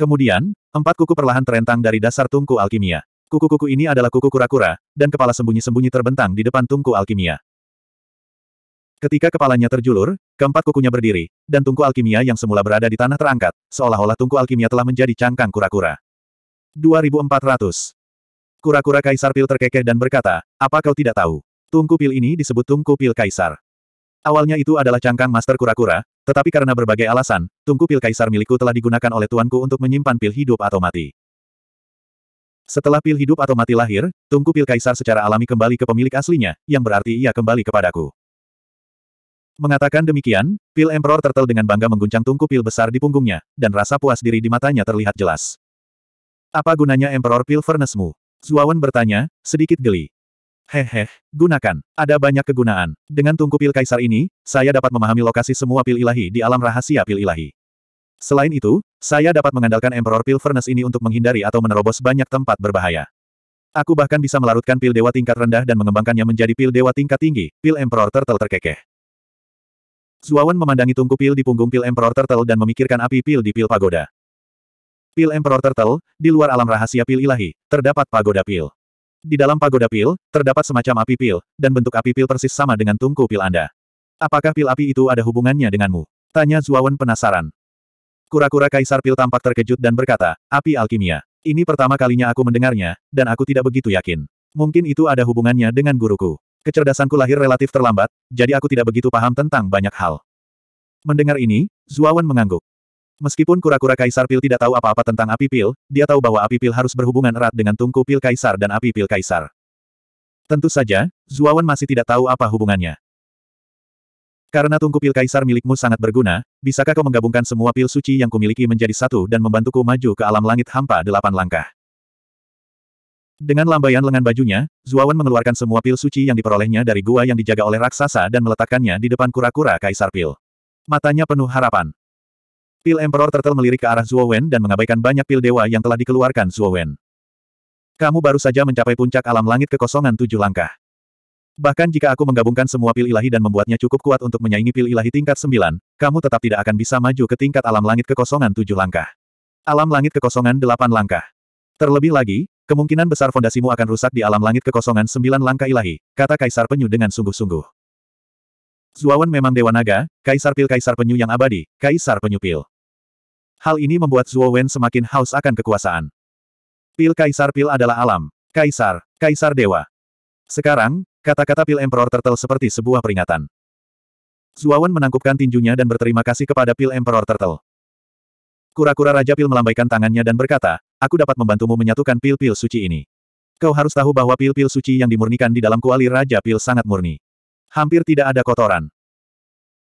Kemudian, empat kuku perlahan terentang dari dasar tungku alkimia. Kuku-kuku ini adalah kuku kura-kura, dan kepala sembunyi-sembunyi terbentang di depan tungku alkimia. Ketika kepalanya terjulur, keempat kukunya berdiri, dan tungku alkimia yang semula berada di tanah terangkat, seolah-olah tungku alkimia telah menjadi cangkang kura-kura. 2400. Kura-kura Kaisar Pil terkekeh dan berkata, apa kau tidak tahu? Tungku pil ini disebut tungku pil kaisar. Awalnya itu adalah cangkang master kura-kura, tetapi karena berbagai alasan, tungku pil kaisar milikku telah digunakan oleh tuanku untuk menyimpan pil hidup atau mati. Setelah pil hidup atau mati lahir, tungku pil kaisar secara alami kembali ke pemilik aslinya, yang berarti ia kembali kepadaku. Mengatakan demikian, pil Emperor tertel dengan bangga mengguncang tungku pil besar di punggungnya, dan rasa puas diri di matanya terlihat jelas. Apa gunanya Emperor Pil Furnace-mu? Zuawan bertanya, sedikit geli. Hehe, gunakan. Ada banyak kegunaan. Dengan tungku pil kaisar ini, saya dapat memahami lokasi semua pil ilahi di alam rahasia pil ilahi. Selain itu, saya dapat mengandalkan Emperor Pil Furnace ini untuk menghindari atau menerobos banyak tempat berbahaya. Aku bahkan bisa melarutkan pil dewa tingkat rendah dan mengembangkannya menjadi pil dewa tingkat tinggi, pil Emperor Turtle terkekeh. Zuawan memandangi tungku pil di punggung pil Emperor Turtle dan memikirkan api pil di pil pagoda. Pil Emperor Turtle, di luar alam rahasia pil ilahi, terdapat pagoda pil. Di dalam pagoda pil, terdapat semacam api pil, dan bentuk api pil persis sama dengan tungku pil Anda. Apakah pil api itu ada hubungannya denganmu? Tanya Zuawan penasaran. Kura-kura kaisar pil tampak terkejut dan berkata, api alkimia. Ini pertama kalinya aku mendengarnya, dan aku tidak begitu yakin. Mungkin itu ada hubungannya dengan guruku. Kecerdasanku lahir relatif terlambat, jadi aku tidak begitu paham tentang banyak hal. Mendengar ini, Zuawan mengangguk. Meskipun kura-kura kaisar pil tidak tahu apa-apa tentang api pil, dia tahu bahwa api pil harus berhubungan erat dengan tungku pil kaisar dan api pil kaisar. Tentu saja, Zuawan masih tidak tahu apa hubungannya. Karena tungku pil kaisar milikmu sangat berguna, bisakah kau menggabungkan semua pil suci yang kumiliki menjadi satu dan membantuku maju ke alam langit hampa delapan langkah? Dengan lambaian lengan bajunya, Zuawan mengeluarkan semua pil suci yang diperolehnya dari gua yang dijaga oleh raksasa dan meletakkannya di depan kura-kura kaisar pil. Matanya penuh harapan. Pil Emperor Turtle melirik ke arah Zuo Wen dan mengabaikan banyak pil dewa yang telah dikeluarkan Zuo Wen. Kamu baru saja mencapai puncak alam langit kekosongan tujuh langkah. Bahkan jika aku menggabungkan semua pil ilahi dan membuatnya cukup kuat untuk menyaingi pil ilahi tingkat sembilan, kamu tetap tidak akan bisa maju ke tingkat alam langit kekosongan tujuh langkah. Alam langit kekosongan delapan langkah. Terlebih lagi, kemungkinan besar fondasimu akan rusak di alam langit kekosongan sembilan langkah ilahi, kata Kaisar Penyu dengan sungguh-sungguh. Zuawan memang Dewa Naga, Kaisar Pil Kaisar Penyu yang abadi, Kaisar Penyu Pil. Hal ini membuat Zuo Wen semakin haus akan kekuasaan. Pil Kaisar Pil adalah alam. Kaisar. Kaisar Dewa. Sekarang, kata-kata Pil Emperor Turtle seperti sebuah peringatan. Wen menangkupkan tinjunya dan berterima kasih kepada Pil Emperor Turtle. Kura-kura Raja Pil melambaikan tangannya dan berkata, aku dapat membantumu menyatukan pil-pil suci ini. Kau harus tahu bahwa pil-pil suci yang dimurnikan di dalam kuali Raja Pil sangat murni. Hampir tidak ada kotoran.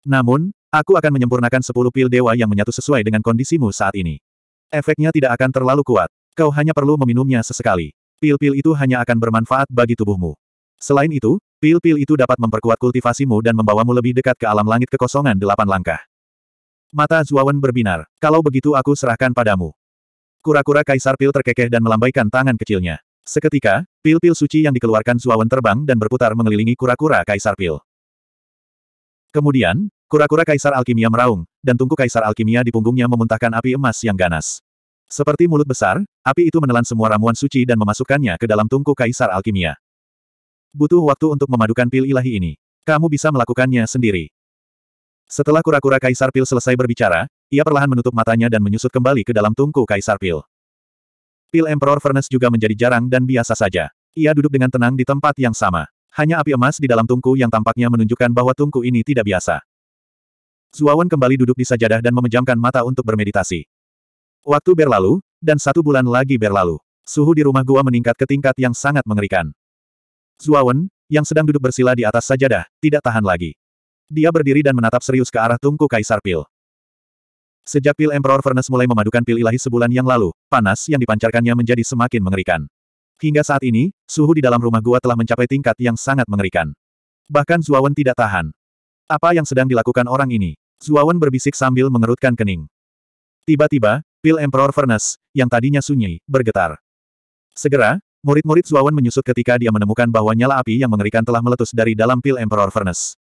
Namun, Aku akan menyempurnakan sepuluh pil dewa yang menyatu sesuai dengan kondisimu saat ini. Efeknya tidak akan terlalu kuat. Kau hanya perlu meminumnya sesekali. Pil-pil itu hanya akan bermanfaat bagi tubuhmu. Selain itu, pil-pil itu dapat memperkuat kultivasimu dan membawamu lebih dekat ke alam langit kekosongan delapan langkah. Mata Zuawan berbinar. Kalau begitu aku serahkan padamu. Kura-kura kaisar pil terkekeh dan melambaikan tangan kecilnya. Seketika, pil-pil suci yang dikeluarkan Zuawan terbang dan berputar mengelilingi kura-kura kaisar pil. Kemudian, Kura-kura kaisar alkimia meraung, dan tungku kaisar alkimia di punggungnya memuntahkan api emas yang ganas. Seperti mulut besar, api itu menelan semua ramuan suci dan memasukkannya ke dalam tungku kaisar alkimia. Butuh waktu untuk memadukan pil ilahi ini. Kamu bisa melakukannya sendiri. Setelah kura-kura kaisar pil selesai berbicara, ia perlahan menutup matanya dan menyusut kembali ke dalam tungku kaisar pil. Pil Emperor Furnace juga menjadi jarang dan biasa saja. Ia duduk dengan tenang di tempat yang sama. Hanya api emas di dalam tungku yang tampaknya menunjukkan bahwa tungku ini tidak biasa. Zuawan kembali duduk di sajadah dan memejamkan mata untuk bermeditasi. Waktu berlalu, dan satu bulan lagi berlalu. Suhu di rumah gua meningkat ke tingkat yang sangat mengerikan. Zuawan, yang sedang duduk bersila di atas sajadah, tidak tahan lagi. Dia berdiri dan menatap serius ke arah tungku Kaisar Pil. Sejak Pil Emperor Furnace mulai memadukan pil ilahi sebulan yang lalu, panas yang dipancarkannya menjadi semakin mengerikan. Hingga saat ini, suhu di dalam rumah gua telah mencapai tingkat yang sangat mengerikan. Bahkan Zuawan tidak tahan. Apa yang sedang dilakukan orang ini? Zuawan berbisik sambil mengerutkan kening. Tiba-tiba, pil Emperor Furnace, yang tadinya sunyi, bergetar. Segera, murid-murid Zuawan menyusut ketika dia menemukan bahwa nyala api yang mengerikan telah meletus dari dalam pil Emperor Furnace.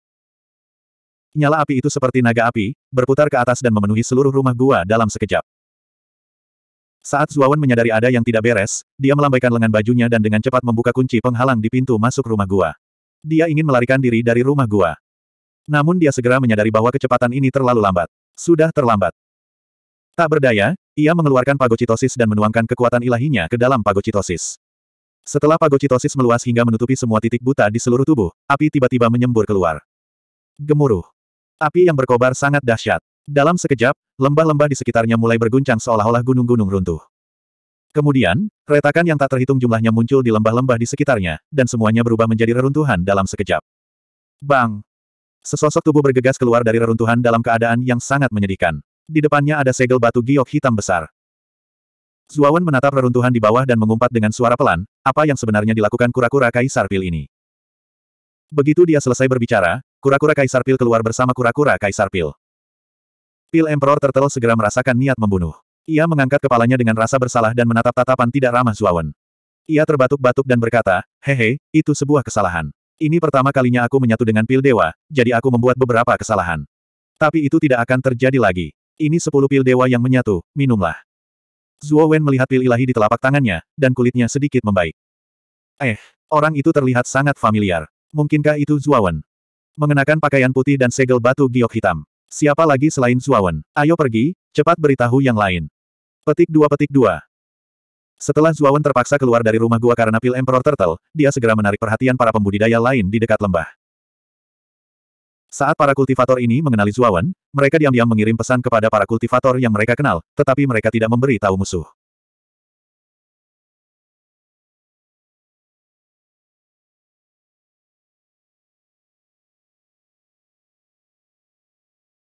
Nyala api itu seperti naga api, berputar ke atas dan memenuhi seluruh rumah gua dalam sekejap. Saat Zuawan menyadari ada yang tidak beres, dia melambaikan lengan bajunya dan dengan cepat membuka kunci penghalang di pintu masuk rumah gua. Dia ingin melarikan diri dari rumah gua. Namun dia segera menyadari bahwa kecepatan ini terlalu lambat. Sudah terlambat. Tak berdaya, ia mengeluarkan pagocitosis dan menuangkan kekuatan ilahinya ke dalam pagocitosis. Setelah pagocitosis meluas hingga menutupi semua titik buta di seluruh tubuh, api tiba-tiba menyembur keluar. Gemuruh. Api yang berkobar sangat dahsyat. Dalam sekejap, lembah-lembah di sekitarnya mulai berguncang seolah-olah gunung-gunung runtuh. Kemudian, retakan yang tak terhitung jumlahnya muncul di lembah-lembah di sekitarnya, dan semuanya berubah menjadi reruntuhan dalam sekejap. Bang! Sesosok tubuh bergegas keluar dari reruntuhan dalam keadaan yang sangat menyedihkan. Di depannya ada segel batu giok hitam besar. Zuawan menatap reruntuhan di bawah dan mengumpat dengan suara pelan, apa yang sebenarnya dilakukan kura-kura Kaisar Pil ini. Begitu dia selesai berbicara, kura-kura Kaisar Pil keluar bersama kura-kura Kaisar Pil. Pil Emperor Turtle segera merasakan niat membunuh. Ia mengangkat kepalanya dengan rasa bersalah dan menatap tatapan tidak ramah Zuawan. Ia terbatuk-batuk dan berkata, hehe, itu sebuah kesalahan. Ini pertama kalinya aku menyatu dengan pil dewa, jadi aku membuat beberapa kesalahan. Tapi itu tidak akan terjadi lagi. Ini sepuluh pil dewa yang menyatu, minumlah. Zuo Wen melihat pil ilahi di telapak tangannya, dan kulitnya sedikit membaik. Eh, orang itu terlihat sangat familiar. Mungkinkah itu Wen? Mengenakan pakaian putih dan segel batu giok hitam. Siapa lagi selain Wen? Ayo pergi, cepat beritahu yang lain. Petik dua petik dua. Setelah Zuawan terpaksa keluar dari rumah gua karena pil Emperor Turtle, dia segera menarik perhatian para pembudidaya lain di dekat lembah. Saat para kultivator ini mengenali Zuawan, mereka diam-diam mengirim pesan kepada para kultivator yang mereka kenal, tetapi mereka tidak memberi tahu musuh.